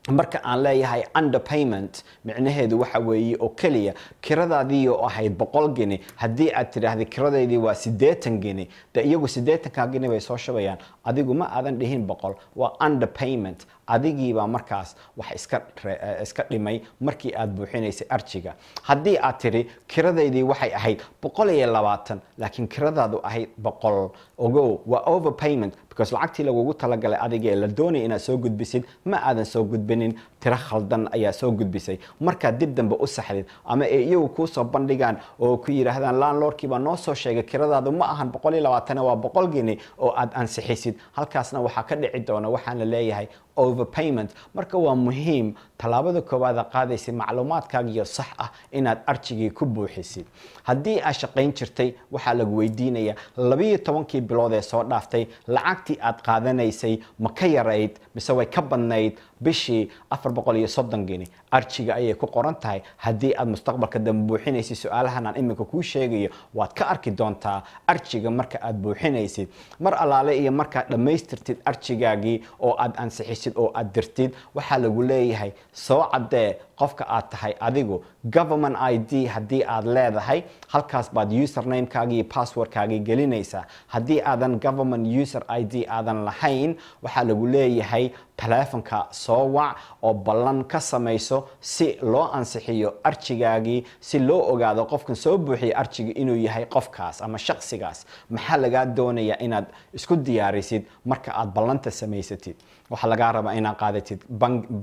marka aan leeyahay underpayment micnaheedu waxa weeye oo keliya kiradaadii oo ahayd boqol geni haddii aad tidhaahday kiradaydii waa siddeetan geni dee iyagu siddeetankaa geni bay soo shabayaan adigu ma aadan dhihin boqol waa underpayment adigiibaa markaas wax eh, iska dhimay markii aad buuxinaysay arjiga haddii aad tiri kiradaydii waxay ahayd boqol iyo labaatan laakiin kiradaadu ahayd boqol ogow waa overpayment because lacagtii lagugu talagalay adigee la doonaya inaad soo gudbisid ma aadan soo gudbinin tiro khaldan ayaa soo gudbisay markaad dib dambe u saxdid ama ay iyagu kuu soo bandhigaan oo ku yidhaahdaan landlordkii baa noo soo sheegay kiradaadu ma ahan boqol iyo labaatan waa boqol gini oo aad ansixaysid halkaasna waxaa ka dhici doona waxaan la leeyahay overpayment marka waa muhiim tallaabada koowaada qaadaysa macluumaadkaagiyo sax ah inaad arjigii ku buuxisid haddii aad shaqayn jirtay waxaa lagu weydiinayaa labiiyo tobankii bilood ee soo dhaaftay lacagtii aad qaadanaysay ma ka yarayd mise way ka badnayd bishii afar boqol iyo soddon geni arjiga ayay ku qoran tahay haddii aad mustaqbalka dambe buuxinaysid su-aalahan aan iminka kuu sheegayo waad ka arki doontaa arjiga marka aad buuxinaysid mar alaale iyo markaad dhammaystirtid arjigaagii oo aad ansixisid haysid oo aad dirtid waxaa lagu leeyahay soo caddee qofka aad tahay adigu government i d haddii aad leedahay halkaas baad usernamekaagii passwordkaagii gelinaysaa haddii aadan government user i d aadan lahayn waxaa lagu leeyahay telefonka soo wac oo ballan ka samayso si loo ansixiyo arjigaagii si loo ogaado qofkan soo buuxiya arjiga inuu yahay qofkaas ama shaqsigaas maxaa lagaa doonayaa inaad isku diyaarisid marka aad ballanta samaysatid waxaa lagaa rabaa inaa qaadatid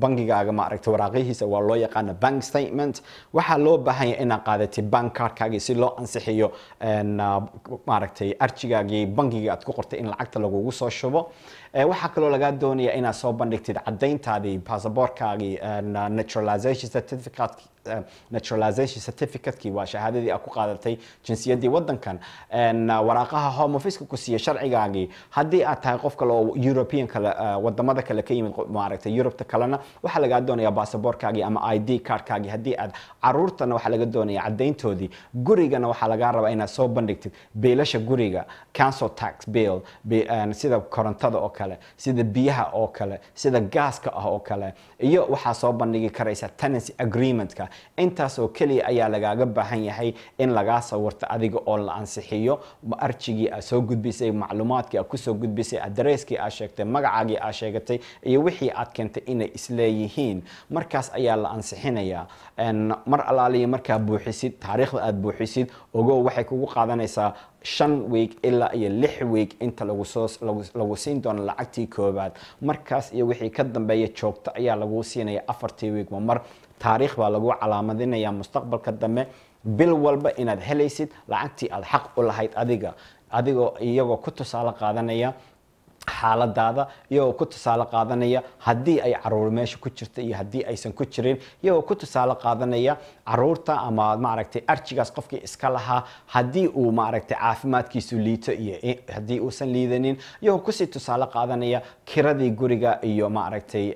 bangigaaga maaragta waraaqyihiisa waa loo yaqaana bank statement waxaa loo baahanya inaa qaadatid bank cardkaagii si loo ansixiyo eh, maaragtay arjigaagii bangigii aad ku qortay in lacagta lagugu soo shubo Eh, waxaa kaloo lagaa doonayaa inaad soo bandhigtid cadayntaadii basaboorkaagii eh, naturalisation certificate eh, naturalisation certificate waa shahaadadii aad ku qaadatay jinsiyadii wadankan waraaqaha home office-ka ku siiya sharcigaagii haddii aad tahay qof kale oo european kale wadamada kale ka yimid maaragtay Europe kalena waxaa laga doonayaa baasaboorkaagii ama ID cardkaagii haddii aad caruurtana waxaa laga doonayaa cadeyntoodii gurigana waxaa laga rabaa inaad soo bandhigtid biilasha guriga council tax bill sida korontada oo kale sida biyaha oo kale sida gaaska ah oo kale iyo waxaa soo bandhigi karaysa tenancy agreementka intaasoo keliya ayaa lagaaga baahan yahay in lagaa sawirto adiga oo la ansixiyo arjigii aad soo gudbisay macluumaadkii aad kusoo gudbisay adreskii aad sheegtay magacaagii aad sheegatay iyo wixii aad keentay inay isleeyihiin markaas ayaa la ansixinayaa mar alaaliya markaa buuxisid taariikhda aad buuxisid ogo waxay kugu qaadanaysaa shan weeg ilaa iyo lix weeg inta lagusoo lagu siin doono lacagtii koowaad markaas iyo wixii ka dambeeya joogto ayaa lagu siinaya afartii weeg ma mar taariikh baa lagu calaamadinayaa mustaqbalka dambe bil walba inaad helaysid lacagtii aada xaq u lahayd adiga adigoo iyagoo ku tusaale qaadanaya xaaladaada iyagoo ku tusaale qaadanaya haddii ay caruur meesha ku jirta iyo haddii aysan ku jirin iyagoo ku tusaale qaadanaya caruurta ama maaragtay arjigaas qofkii iska lahaa haddii uu maaragtay caafimaadkiisu liito iyo haddii uusan liidanin iyagoo kusii tusaale qaadanaya kiradii guriga iyo maaragtay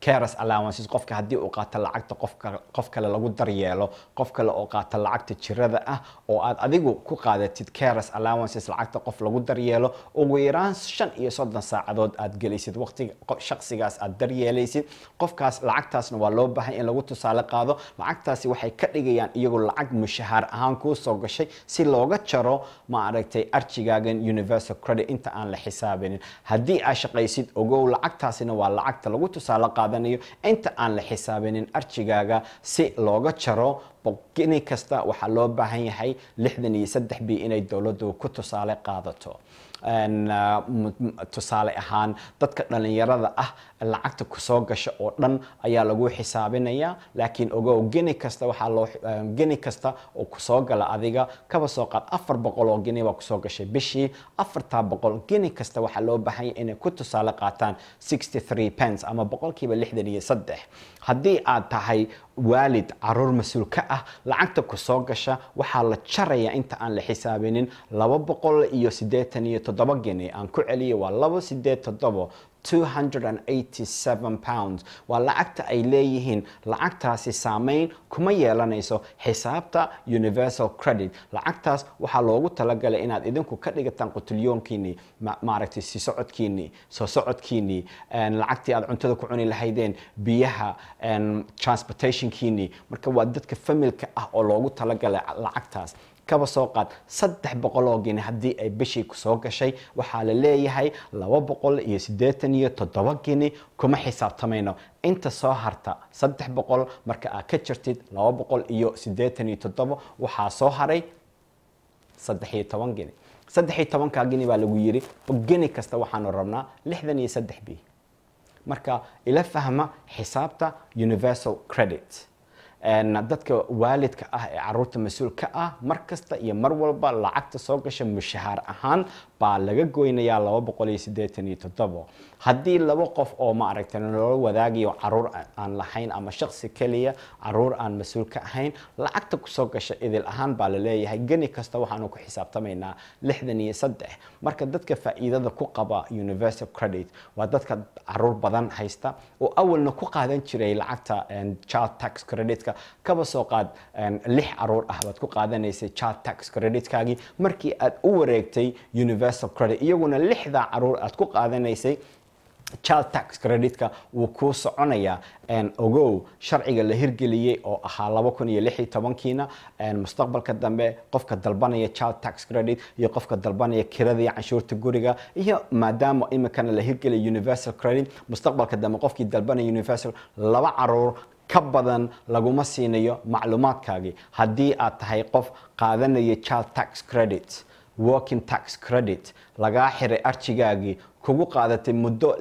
cares allowances qofka haddii uu qaato lacagta qofka qof kale lagu daryeelo qof kale oo qaata lacagta jirada ah oo aad adigu ku qaadatid cares allowances lacagta qof lagu daryeelo ugu yaraan shan iyo soddon saacadood aad gelisid waqtiga shaqsigaas aad daryeelaysid qofkaas lacagtaasna waa loo baahay in lagu tusaale qaado lacagtaasi waxay ka dhigayaan iyagu lacag mushahaar ahaan kuu soo gashay si looga jaro maaragtay aragtay arjigaagan universal credit inta aan la xisaabinin haddii aad shaqaysid ogow lacagtaasina waa lacagta lagu tusaale qaado qaadanayo inta aan la xisaabinin arjigaaga si looga jaro boqini kasta waxaa loo baahan yahay lixdan iyo saddex b inay dowladdu ku tusaale qaadato tusaale ahaan dadka dhalinyarada ah lacagta kusoo gasha oo dhan ayaa lagu xisaabinayaa laakiin ogow geni kasta waxaa loo eh, geni kasta oo kusoo gala adiga kaba soo qaad afar boqol oo geni baa kusoo gashay bishii afartaa boqol geni kasta waxaa loo baahanya inay ku tusaale qaataan sixty three pence ama boqolkiiba lixdan iyo saddex haddii aad tahay waalid caruur mas-uul ka ah lacagta kusoo gasha waxaa la jaraya inta aan la xisaabinin laba boqol iyo siddeetan iyo toddoba geni aan ku celiya waa laba sideed toddobo 287pounds waa lacagta ay leeyihiin lacagtaasi saameyn kuma yeelanayso xisaabta universal credit lacagtaas waxaa loogu talagalay inaad idinku ka dhigataan qutilyoonkiinii maaragtay si socodkiinii soo socodkiinii lacagtii aad cuntada ku cuni lahaydeen biyaha transportationkiinii marka waa dadka familka ah oo loogu talagalay lacagtaas kaba soo qaad saddex boqol oo geni haddii ay bishii kusoo gashay waxaa la leeyahay laba boqol iyo siddeetan iyo toddoba geni kuma xisaabtamayno inta soo harta saddex boqol marka aad ka jirtid laba boqol iyo siddeetan iyo toddoba waxaa soo haray saddex iyo toban geni saddex iyo tobankaa gini baa lagu yidhi gini kasta waxaanu rabnaa lixdan iyo saddex b marka ila fahma xisaabta universal credit dadka waalidka ah ee caruurta mas-uul ka ah mar kasta iyo mar walba lacagta soo gasha mushahaar ahaan baa laga goynayaa laba boqol iyo siddeetan iyo toddobo haddii laba qof oo maaragtay loola wadaagayo caruur aan lahayn ama shaksi keliya caruur aan mas-uul ka ahayn lacagta kusoo gasha idil ahaan baa laleeyahay geni kasta waxaanu ku xisaabtamaynaa lixdan iyo saddex marka dadka faa'iidada ku qaba universal credit waa dadka caruur badan haysta oo awalna ku qaadan jiray lacagta child tax creditka kaba soo qaad lix caruur ah baad ku qaadanaysa child tax creditkaagii markii aad u wareegtay universal progressive credit iyaguna lixda caruur aad ku qaadanaysay child tax credit-ka wuu kuu soconayaa ogow sharciga la hirgeliyey oo ahaa laba kun iyo lix tobankiina mustaqbalka dambe qofka dalbanaya child tax credit iyo qofka dalbanaya kirada canshuurta guriga iyo maadaama iminkana la hirgelaya universal credit mustaqbalka dambe qofkii dalbanaya universal laba caruur ka badan laguma siinayo macluumaadkaagii haddii aad tahay qof qaadanaya child tax credit working tax credit lagaa xiray arjigaagii kugu qaadatay muddo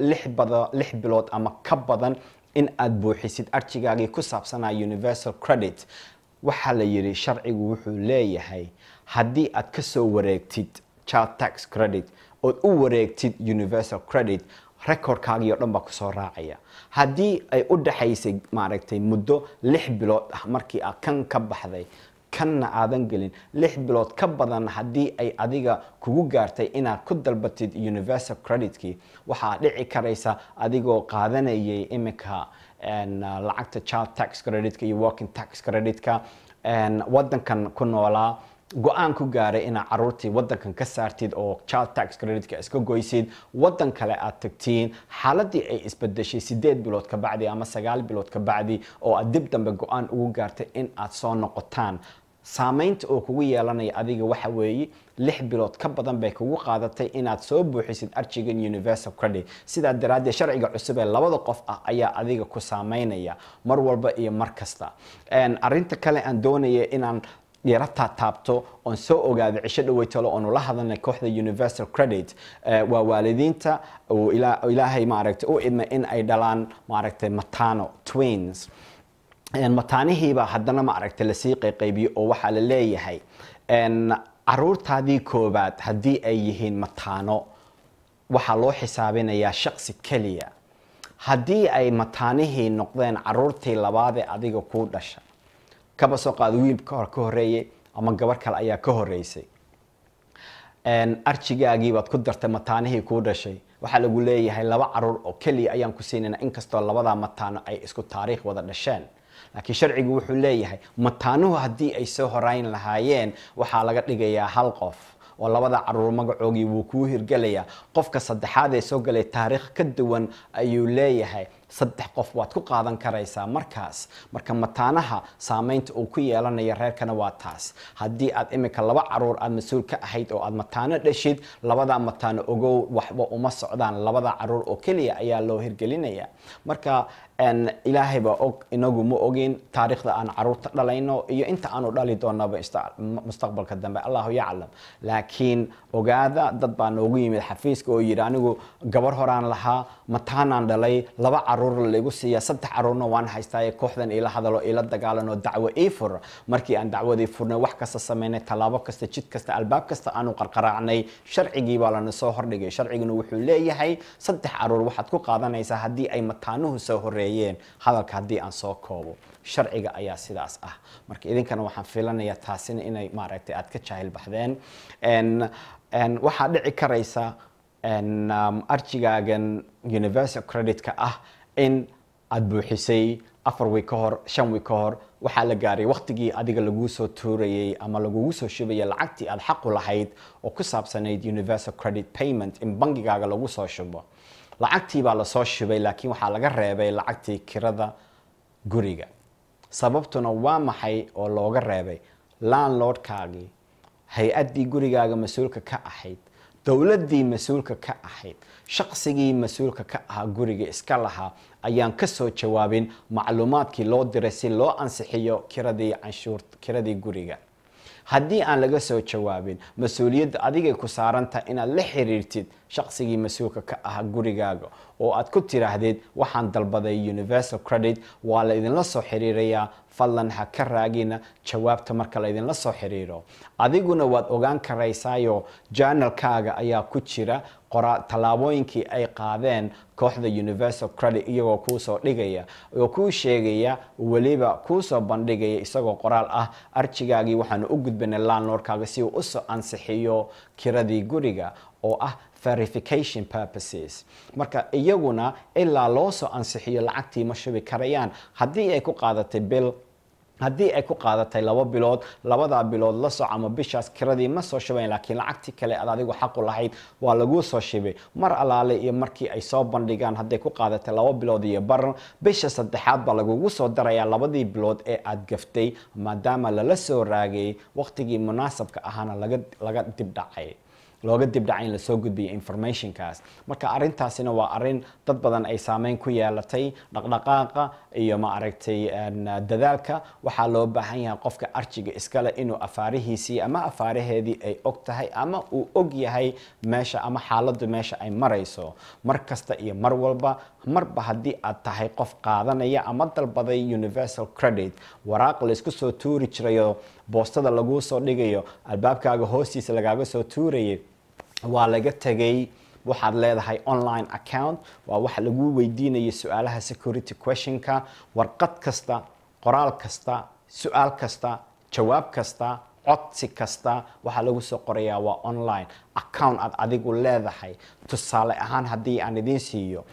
lix bilood ama ka badan in aad buuxisid arjigaagii ku saabsanaa universal credit waxaa la yidhi sharcigu wuxuu leeyahay haddii aad ka soo wareegtid child tax credit ood u wareegtid universal credit recordkaagii oo dhan baa kusoo raacaya haddii ay u dhaxaysay maaragtay muddo lix bilood ah markii aad kan ka baxday kanna aadan gelin lix bilood ka badan haddii ay adiga kugu gaartay inaad ku dalbatid universal creditkii kii waxaa dhici karaysa adigoo qaadanayay iminka lacagta child tax credit iyo working tax credit-ka wadankan ku noolaa go-aan ku gaaray inaad caruurtii wadankan ka saartid oo child tax credit iska goysid wadan kale aad tagtiin xaaladii ay isbedeshay sideed bilood kabacdi ama sagaal bilood kabacdi oo aad dib dambe go-aan ugu gaartay in aad soo noqotaan saameynta oo kugu yeelanaya adiga waxa weeye lix bilood ka badan bay kugu qaadatay inaad soo buuxisid arjigan universal credit sidaa daraaddeed sharciga cusub ee labada qof ah ayaa adiga ku saameynaya mar walba iyo mar kasta arrinta kale aan doonaya inaan yara taataabto oon soo ogaada cisho dhawey oonu la hadalnay kooxda universal credit eh, waa waalidiinta ilaahay maaragtay u idmay in ay dhalaan maaragtay mataano twins mataanihiiba haddana maaragtay lasii qayqaybiyo oo waxaa la leeyahay caruurtaadii koobaad haddii ay yihiin mataano waxaa loo xisaabinayaa shaqsi keliya haddii ay mataanihii noqdeen caruurtii labaadee adiga kuu dhasha kaba soo qaada wiil ka hor ka horeeyey ama gabar kale ayaa ka horeysay arjigaagii baad ku dartay mataanihii kuu dhashay waxaa lagu leeyahay laba caruur oo keliya ayaan ku siinayna inkastoo labadaa mataano ay isku taariikh wada dhasheen laakiin sharcigu wuxuu leeyahay mataanuhu haddii ay soo horayn lahaayeen waxaa laga dhigayaa hal qof oo labada caruur magacoogii wuu kuu hirgelayaa qofka saddexaadee soo galay taariikh ka duwan ayuu leeyahay saddex qof waad ku qaadan karaysaa markaas marka mataanaha saameynta uu ku yeelanayo reerkana waa taas haddii aad iminka laba caruur aad mas-uul ka ahayd oo aad mataano dheshid labadaa mataano ogow waxba uma socdaan labada caruur oo keliya ayaa loo hirgelinayaa marka ilaahayba og inagu ma ogin taariikhda aan caruurta dhalayno iyo inta aanu dhali doonaba mustaqbalka dambe allahu yaclam laakiin ogaada dad baa noogu yimid xafiiska oo yidhi anigu gabar horaan lahaa mataanaan dhalay laba caruur laigu siiya saddex caruurna waan haystaaye kooxdan ila hadalo ila dagaalanoo dacwo ii fur markii aan dacwadii furnay wax kasta samaynay tallaabo kasta jid kasta albaab kasta aanu qarqaraacnay sharcigii baa lana soo hordhigay sharciguna wuxuu leeyahay saddex caruur waxaad ku qaadanaysaa haddii ay mataanuhu soo horreeyay sheegayeen hadalka haddii aan soo koobo sharciga ayaa sidaas ah marka idinkana waxaan filanaya taasina inay maaragtay aad ka jaahil baxdeen waxaa dhici karaysa um, arjigaagan universal credit-ka ah in aad buuxisay afar wiig ka hor shan wiig ka hor waxaa la gaaray waqtigii adiga laguu soo tuurayay ama lagugu soo shubaya lacagtii aad xaqu lahayd oo ku saabsanayd universal credit payment in bangigaaga lagu soo shubo lacagtii baa lasoo shibay laakiin waxaa laga reebay lacagtii kirada guriga sababtuna waa maxay oo looga reebay landlordkaagii hay-addii gurigaaga mas-uulka ka ahayd dowladdii mas-uulka ka ahayd shaqsigii mas-uulka ka ahaa guriga iska lahaa ayaan kasoo jawaabin macluumaadkii loo diray si loo ansixiyo kiradii canshuur kiradii guriga haddii aan laga soo jawaabin mas-uuliyadda adigay ku saarantaha inaad la xiriirtid shaqsigii mas-uulka ka ahaa gurigaaga oo aad ku tiraahdid waxaan dalbaday universal credit waa la idinla soo xiriirayaa fadlan ha ka raagina jawaabta marka laydinla soo xiriiro adiguna waad ogaan karaysaayo journalkaaga ayaa ku jira tallaabooyinkii ay qaadeen kooxda universal credit iyagoo kuusoo dhigaya oo kuu sheegaya weliba kuusoo bandhigaya isagoo qoraal ah arjigaagii waxaanu u gudbanay landlordkaaga si uu usoo ansixiyo kiradii guriga oo ah verification purposes marka iyaguna ilaa loo soo ansixiyo lacagtii ma shubi karayaan haddii ay ku qaadatay bil haddii ay ku qaadatay labo bilood labadaa bilood la soc ama bishaas kiradii ma soo shubayn laakiin lacagtii kale aad adigu xaqu lahayd waa laguu soo shibay mar alaale iyo markii ay soo bandhigaan hadday ku qaadatay labo bilood iyo bar bisha saddexaad baa lagugu soo darayaa labadii bilood ee aad gaftay maadaama lala soo raagay waqtigii munaasabka ahaana laga dib dhacay looga dibdhacay in lasoo gudbiyo informationkaas marka arintaasina waa arin dad badan ay saameyn ku yeelatay dhaqdhaqaaqa iyo ma aragtay dadaalka waxaa loo baahan yahay qofka arjiga iskale inuu afaarihiisii ama afaaraheedii ay og tahay ama uu og yahay meesha ama xaaladdu meesha ay marayso mar kasta iyo mar walba marba haddii aad tahay qof qaadanaya ama dalbaday universal credit waraaq laysku soo tuuri jirayo boostada laguu soo dhigayo albaabkaaga hoostiisa lagaaga soo tuurayay waa laga tegay waxaad leedahay online account waa waxa lagu weydiinaya su-aalaha security questionka warqad kasta qoraal kasta su-aal kasta jawaab kasta codsi kasta waxaa lagu soo qorayaa waa online account aad adigu leedahay tusaale ahaan haddii aan idiin siiyo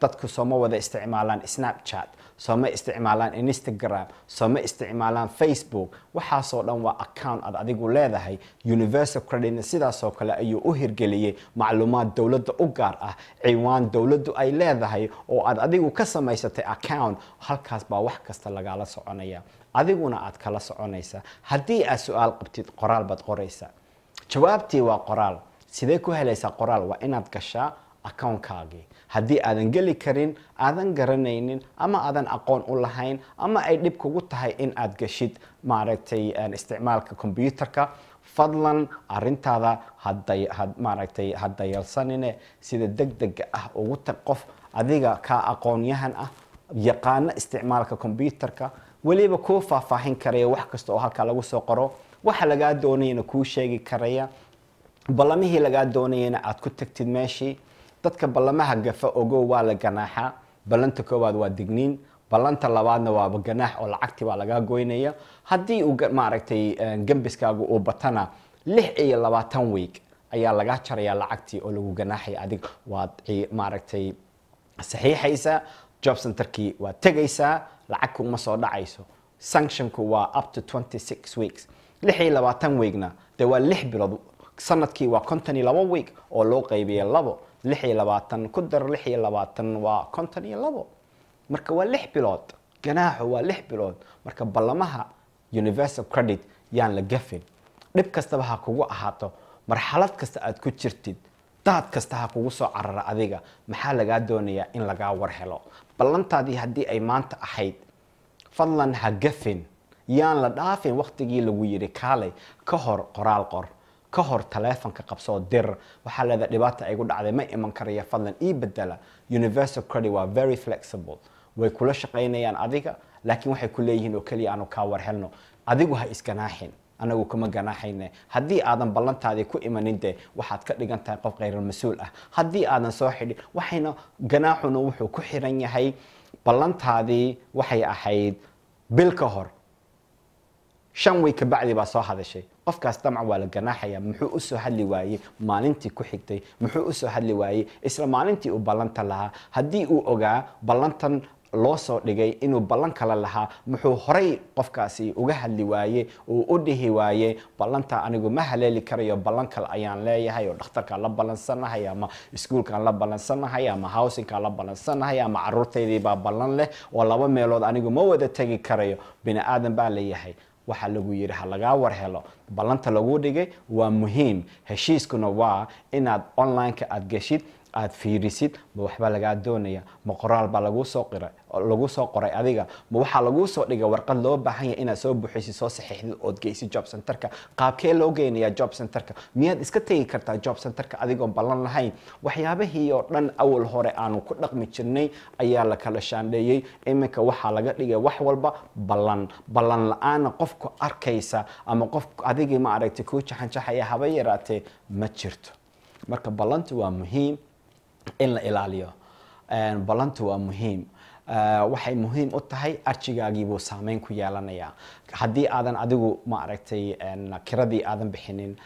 dadku sooma wada isticmaalaan snapchat sooma isticmaalaan instagram sooma isticmaalaan facebook waxaasoo dhan waa account aad adigu leedahay universal creditna sidaasoo kale ayuu u hirgeliyey macluumaad dowladda u gaar ah ciwaan dowladdu ay leedahay oo aad adigu ka samaysatay account halkaas baa wax kasta lagaala soconaya adiguna aad kala soconaysa haddii aad su-aal qabtid qoraal baad qoraysa jawaabtii waa qoraal sidee ku helaysaa qoraal waa inaad gashaa accountkaagii haddii aadan geli karin aadan garanaynin ama aadan aqoon u lahayn ama ay dhib kugu tahay in aad gashid maaragtay isticmaalka combyuterka fadlan arintaada hmaaragtay ha sida deg dega ah ugu tag qof adiga kaa aqoonyahan ah yaqaano isticmaalka combyuterka weliba kuu faahfaahin karaya wax kasta oo halkaa lagu soo qoro waxa lagaa doonayana kuu sheegi karaya ballamihii lagaa doonayana aad ku tagtid meeshii dadka ballamaha gafa ogo waa la ganaaxaa ballanta koowaad waa digniin ballanta labaadna waaba ganaax oo lacagtii baa lagaa goynaya haddii uu maaragtay eh, gembiskaagu uu batana lix iyo labaatan week ayaa lagaa jarayaa lacagtii oo lagu ganaaxaya adig waad maaragtay saxiixaysaa job centerkii waad tegaysaa lacagku uma soo dhacayso sanctionku waa up to twenty six weeks lix iyo labaatan weekna dee waa lix bilood sanadkii waa konton iyo labo week oo loo qaybiyay labo lix iyo labaatan ku dar lix iyo labaatan waa konton iyo labo marka waa lix bilood ganaaxu waa lix bilood marka ballamaha universal credit yaan la gafin dhib kastaba ha kugu ahaato marxalad kasta aad ku jirtid daad kasta ha kugu soo carara adiga maxaa lagaa doonayaa in lagaa warhelo ballantaadii haddii ay maanta ahayd fadlan ha gafin yaan la dhaafin wakhtigii lagu yidhi kaalay ka hor qoraal qor ka hor taleefanka qabsoo dir waxaa leedahay dhibaata aygu dhacday ma iman karaya fadlan ii bedela universal credit waa very flexible way kula shaqaynayaan adiga laakiin waxay ku leeyihiin oo keliya aanu kaa warhelno adigu ha isganaaxin anagu kuma ganaaxayne haddii aadan ballantaadii ku imanin dee waxaad ka dhigan tahay qof khayral mas-uul ah haddii aadan soo xidhin waxayna ganaaxuna wuxuu ku xiran yahay ballantaadii waxay ahayd bil ka hor shan way kabacdi baa soo hadashay qofkaas damca waa la ganaaxaya muxuu usoo hadli waayey maalintii ku xigtay muxuu usoo hadli waayey isla maalintii uu ballanta lahaa haddii uu ogaa ballantan loo soo dhigay inuu ballan kale lahaa muxuu horay qofkaasi uga hadli waaye uu u dhihi waaye ballantaa anigu ma haleeli karayo ballan kale ayaan leeyahay oo dhakhtarkaa la ballansanahay ama iskuulkaan la ballansanahay ama howsingkaan la ballansanahay ama caruurtaydiibaa ballan leh oo laba meelood anigu ma wada tegi karayo bini aadan baa leeyahay waxaa lagu yidhi ha lagaa war helo ballanta lagu dhigay waa muhiim heshiiskuna waa inaad online-ka aada geshid aad fiirisid ma waxba lagaa doonaya ma qoraal baa laguu soo qira lagu soo qoray adiga ma waxaa laguu soo dhigay warqad loo baahan yahay inaad soo buxisid soo saxiixdid ood geysid job centerka qaabkee loo geynayaa job centerka miyaad iska tegi kartaa job centerka adigoon ballan lahayn waxyaabahii oo dhan awal hore aanu ku dhaqmi jirnay ayaa la kala shaandheeyey iminka waxaa laga dhigay wax walba ballan ballan la-aana qofku arkaysa ama qof adigii ma aragtay kuu jaxanjaxaya haba yaraatee ma jirto marka ballantu waa muhiim in la ilaaliyo balantu waa muhiim waxay muhiim u tahay arjigaagiibuu saameyn ku yeelanayaa haddii aadan adigu ma aragtay kiradii aadan bixinin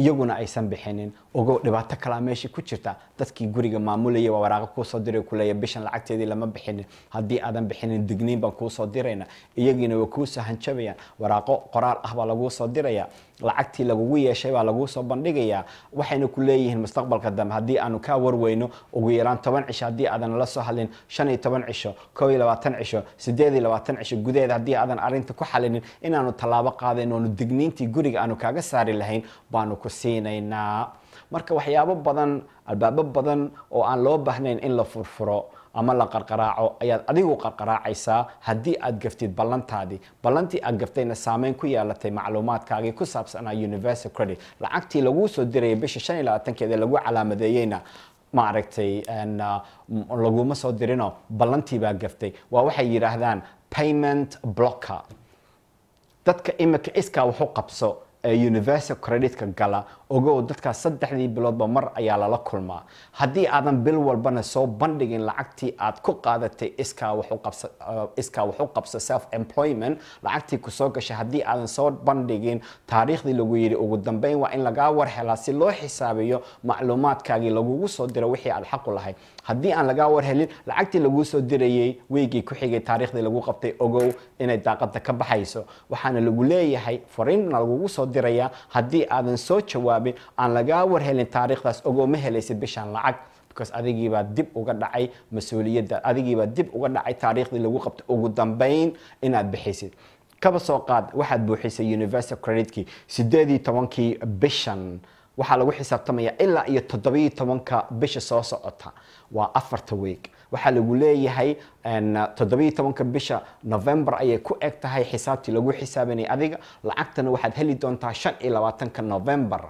iyaguna aysan bixinin ogo dhibaato kalaa meesha ku jirta dadkii guriga maamulaya waa waraaqo kuusoo diray kuleeya bishan lacagteedii lama bixinin haddii aadan bixinin digniin baan kuusoo dirayna iyagiina waa kuu sahanjabayaan waraaqo qoraal ah baa laguu soo diraya lacagtii lagugu yeeshay baa lagu soo bandhigayaa waxayna ku leeyihiin mustaqbalka dambe haddii aanu kaa warweyno ugu yaraan toban cisho haddii aadan nala soo hadlin shan iyo toban cisho koob iyo labaatan cisho sideed iyo labaatan cisho gudaheeda haddii aadan arrinta ku xalinin inaanu tallaabo qaadayno oonu digniintii guriga aanu kaaga saari lahayn baanu ku siinaynaa marka waxyaabo badan albaabo badan oo aan loo baahnayn in la furfuro ama la qarqaraaco ayaad adigu qarqaraacaysaa haddii aad gaftid ballantaadii ballantii aad gaftayna saameyn ku yeelatay macluumaadkaagii ku saabsanaa universal credit lacagtii laguu soo dirayay bisha shan iyo labaatankeeda lagu calaamadeeyeyna maaragtay laguma soo dirino ballantii baa gaftay waa waxay yidhaahdaan payment blocker dadka imika iskaa waxu qabso ee universal creditka gala ogow dadkaa saddexdii biloodba mar ayaa lala kulmaa haddii aadan bil walbana soo bandhigin lacagtii aad ku qaadatay iskaa wax u qabsa eh, self employment lacagtii kusoo gashay haddii aadan soo bandhigin taariikhdii lagu yidhi ugu dambeyn waa in lagaa war si loo xisaabiyo macluumaadkaagii lagugu soo dira wixii aad xaqu lahayd haddii aan lagaa war helin lacagtii laguu soo dirayay weygii ku xigay taariikhdii lagu qabtay ogow inay daaqada ka baxayso waxaana lagu leeyahay fariinna lagugu soo dirayaa haddii aadan soo jawaab bilaabay aan lagaa war helin taariikhdaas ogoo ma helaysid bishaan lacag because adigiibaa dib uga dhacay mas-uuliyadda adigiibaa dib uga dhacay taariikhdii lagu qabta ugu dambayn inaad bixaysid kaba soo qaad waxaad buuxisay universal creditkii sideedii tobankii bishan waxaa lagu xisaabtamaya ilaa iyo toddobiyi tobanka bisha soo socota waa afarta weeg waxaa lagu leeyahay toddobiyi tobanka bisha november ayay ku eg tahay xisaabtii lagu xisaabanaya adiga lacagtana waxaad heli doontaa shan iyo labaatanka november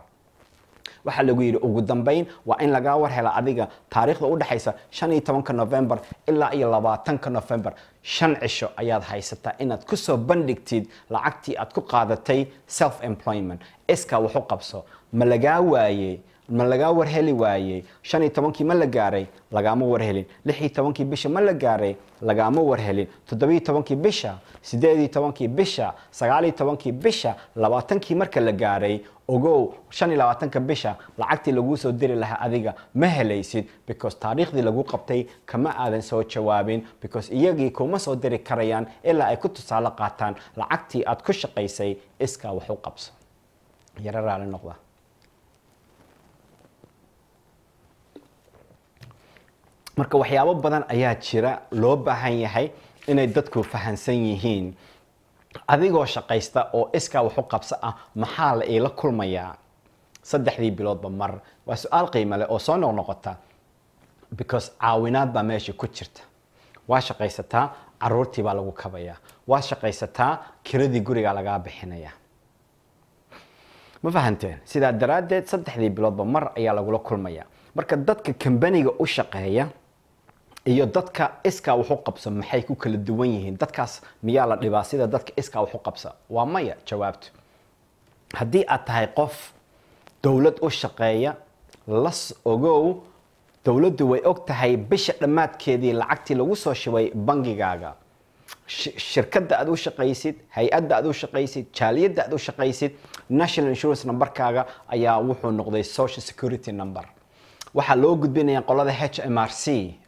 waxaa lagu yidhi ugu dambeyn waa in lagaa war hela adiga taariikhda u dhexaysa shan iyo tobanka novembar ilaa iyo labaatanka novembar shan cisho ayaad haysataa inaad ku soo bandhigtid lacagtii aad ku qaadatay self employment iska waxu qabso ma lagaa waayey ma lagaa warheli waayey shan iyo tobankii ma la gaaray lagaama warhelin lix iyo tobankii bisha ma la gaaray lagaama warhelin toddobiiyo tobankii bisha siddeediyo tobankii bisha sagaaliyo tobankii bisha labaatankii marka la gaaray ogow shan iyo labaatanka bisha lacagtii laguu soo diri lahaa adiga ma helaysid because taariikhdii lagu qabtay kama aadan soo jawaabin because iyagii kuma soo diri karayaan ilaa ay ku tusaale qaataan lacagtii aad ku shaqaysay iskaa wax u qabso yaro raali marka waxyaabo badan ayaa jira loo baahan yahay inay dadku fahansan yihiin adigoo shaqaysta oo iskaa waxu qabso ah maxaa la iila kulmayaa saddexdii biloodba mar waa su-aal qiimo leh oo soo noqnoqota because caawinaad baa meesha ku jirta waa shaqaysataa caruurtii baa lagu kabayaa waa shaqaysataa kiradii gurigaa lagaa bixinaya ma fahanteen sidaa daraaddeed saddexdii biloodba mar ayaa lagula kulmayaa marka dadka kambaniga u shaqeeya iyo dadka iskaa waxu qabsa maxay ku kala duwan yihiin dadkaas miyaa la dhibaa sida dadka iskaa waxu qabsa waa maya jawaabtu haddii aad tahay qof dowlad u shaqeeya las ogow dowladdu way og tahay bisha dhammaadkeedii lacagtii lagu soo shibay bangigaaga shirkadda aad u shaqaysid hay-adda aad u shaqaysid jaaliyadda aad u shaqaysid national insurance numberkaaga ayaa wuxuu noqday social security number waxaa loo gudbinayaa qolada h m r c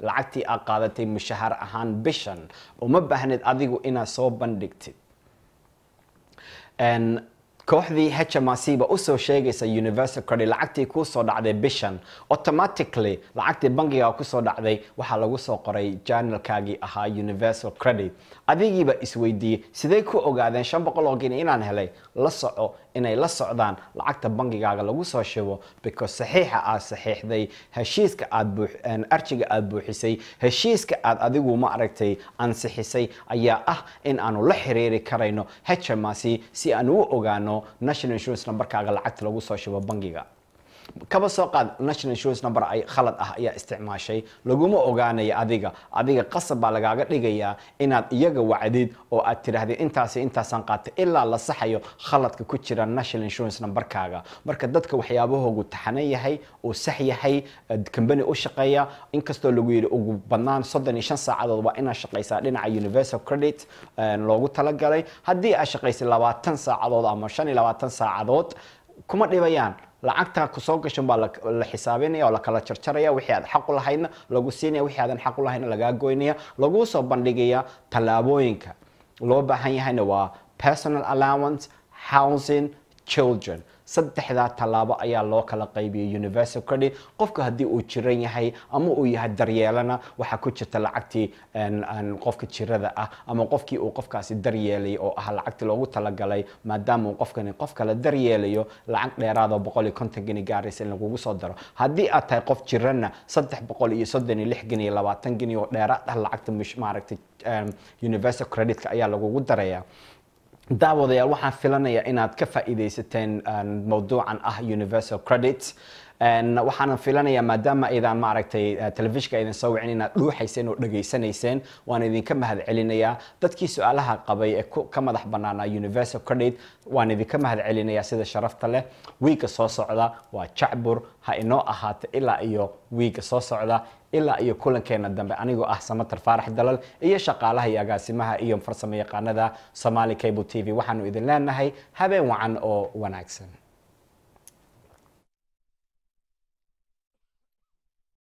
lacagtii aad qaadatay mushahaar ahaan bishan uma baahneed adigu inaad soo bandhigtid kooxdii h m r c ba usoo sheegaysa universal credit lacagtii kuusoo dhacday bishan automatically lacagtii bankigaa kusoo dhacday waxaa lagu soo qoray journalkaagii ahaa universal credit adigiiba isweydiiyey siday ku ogaadeen shan boqol oo geni inaan helay la soco inay la socdaan lacagta bangigaaga lagu soo shibo because saxiixa aad saxiixday heshiiska aad arjiga aada buuxisay heshiiska aad adigu ma aragtay ansixisay ayaa ah in aanu la xiriiri karayno hmasi si aan u ogaano national insurance nambarkaaga lacagta lagu soo shibo bangiga kaba soo qaad national insurance number ay khalad ah ayaa isticmaashay laguma ogaanaya adiga adiga qasab baa lagaaga dhigayaa inaad iyaga wacdid oo aad tidhaahdid intaas intaasaan qaatay ilaa la saxayo khaladka ku jira national insurance numberkaaga marka dadka waxyaabahoogu taxanan yahay oo sax yahay kambani u shaqeeya inkastoo lagu yidhi ugu badnaan soddon iyo shan saacadood waa inaad shaqaysaa dhinaca universal credit loogu talagalay haddii aad shaqaysay labaatan saacadood ama shan iyo labaatan saacadood kuma dhibayaan lacagta kusoo gashan baa la xisaabinaya oo lakala jarjaraya wixii aad xaqu lahaydna lagu siinaya wixii aadan xaqu lahayna lagaa goynaya laguu soo bandhigaya tallaabooyinka loo baahan yahayna waa personal allowance housing children saddexdaa tallaabo ayaa loo kala qaybiyay universal credit qofka haddii uu jiran yahay ama uu yahay daryeelana waxaa ku jirta lacagtii qofka jirada ah ama qofkii uu qofkaasi daryeelay oo ah lacagtii loogu talagalay maadaama uu qofkani qof kale daryeelayo lacag dheeraadoo boqol iyo konton geni gaaraysa in lagugu soo daro haddii aad tahay qof jiranna saddex boqol iyo soddon iyo lix geni iyo labaatan geni oo dheeraad ah lacagta maaragtay universal credit ayaa lagugu darayaa daawadayaal waxaan filanaya inaad ka faa'iidaysateen ah, mawduucan ah universal credit waxaana filanaya maadaama aydaan maaragtay ah, telefishka aydan soo wicin inaad dhuuxayseen oo dhegaysanayseen waana idinka mahad mahadcelinayaa dadkii su-aalaha qabay ee ka madax bannaanaa universal credit waan idinka mahad mahadcelinayaa sida sharafta leh wiigga soo socda waa jacbur ha inoo ahaata ilaa iyo wiiga soo socda ilaa iyo kulankeena dambe anigoo ah samatar faarax dalal iyo shaqaalaha iyo agaasimaha iyo farsamo yaqaanada somali cable t v waxaanu idin leenahay habeen wacan oo wanaagsan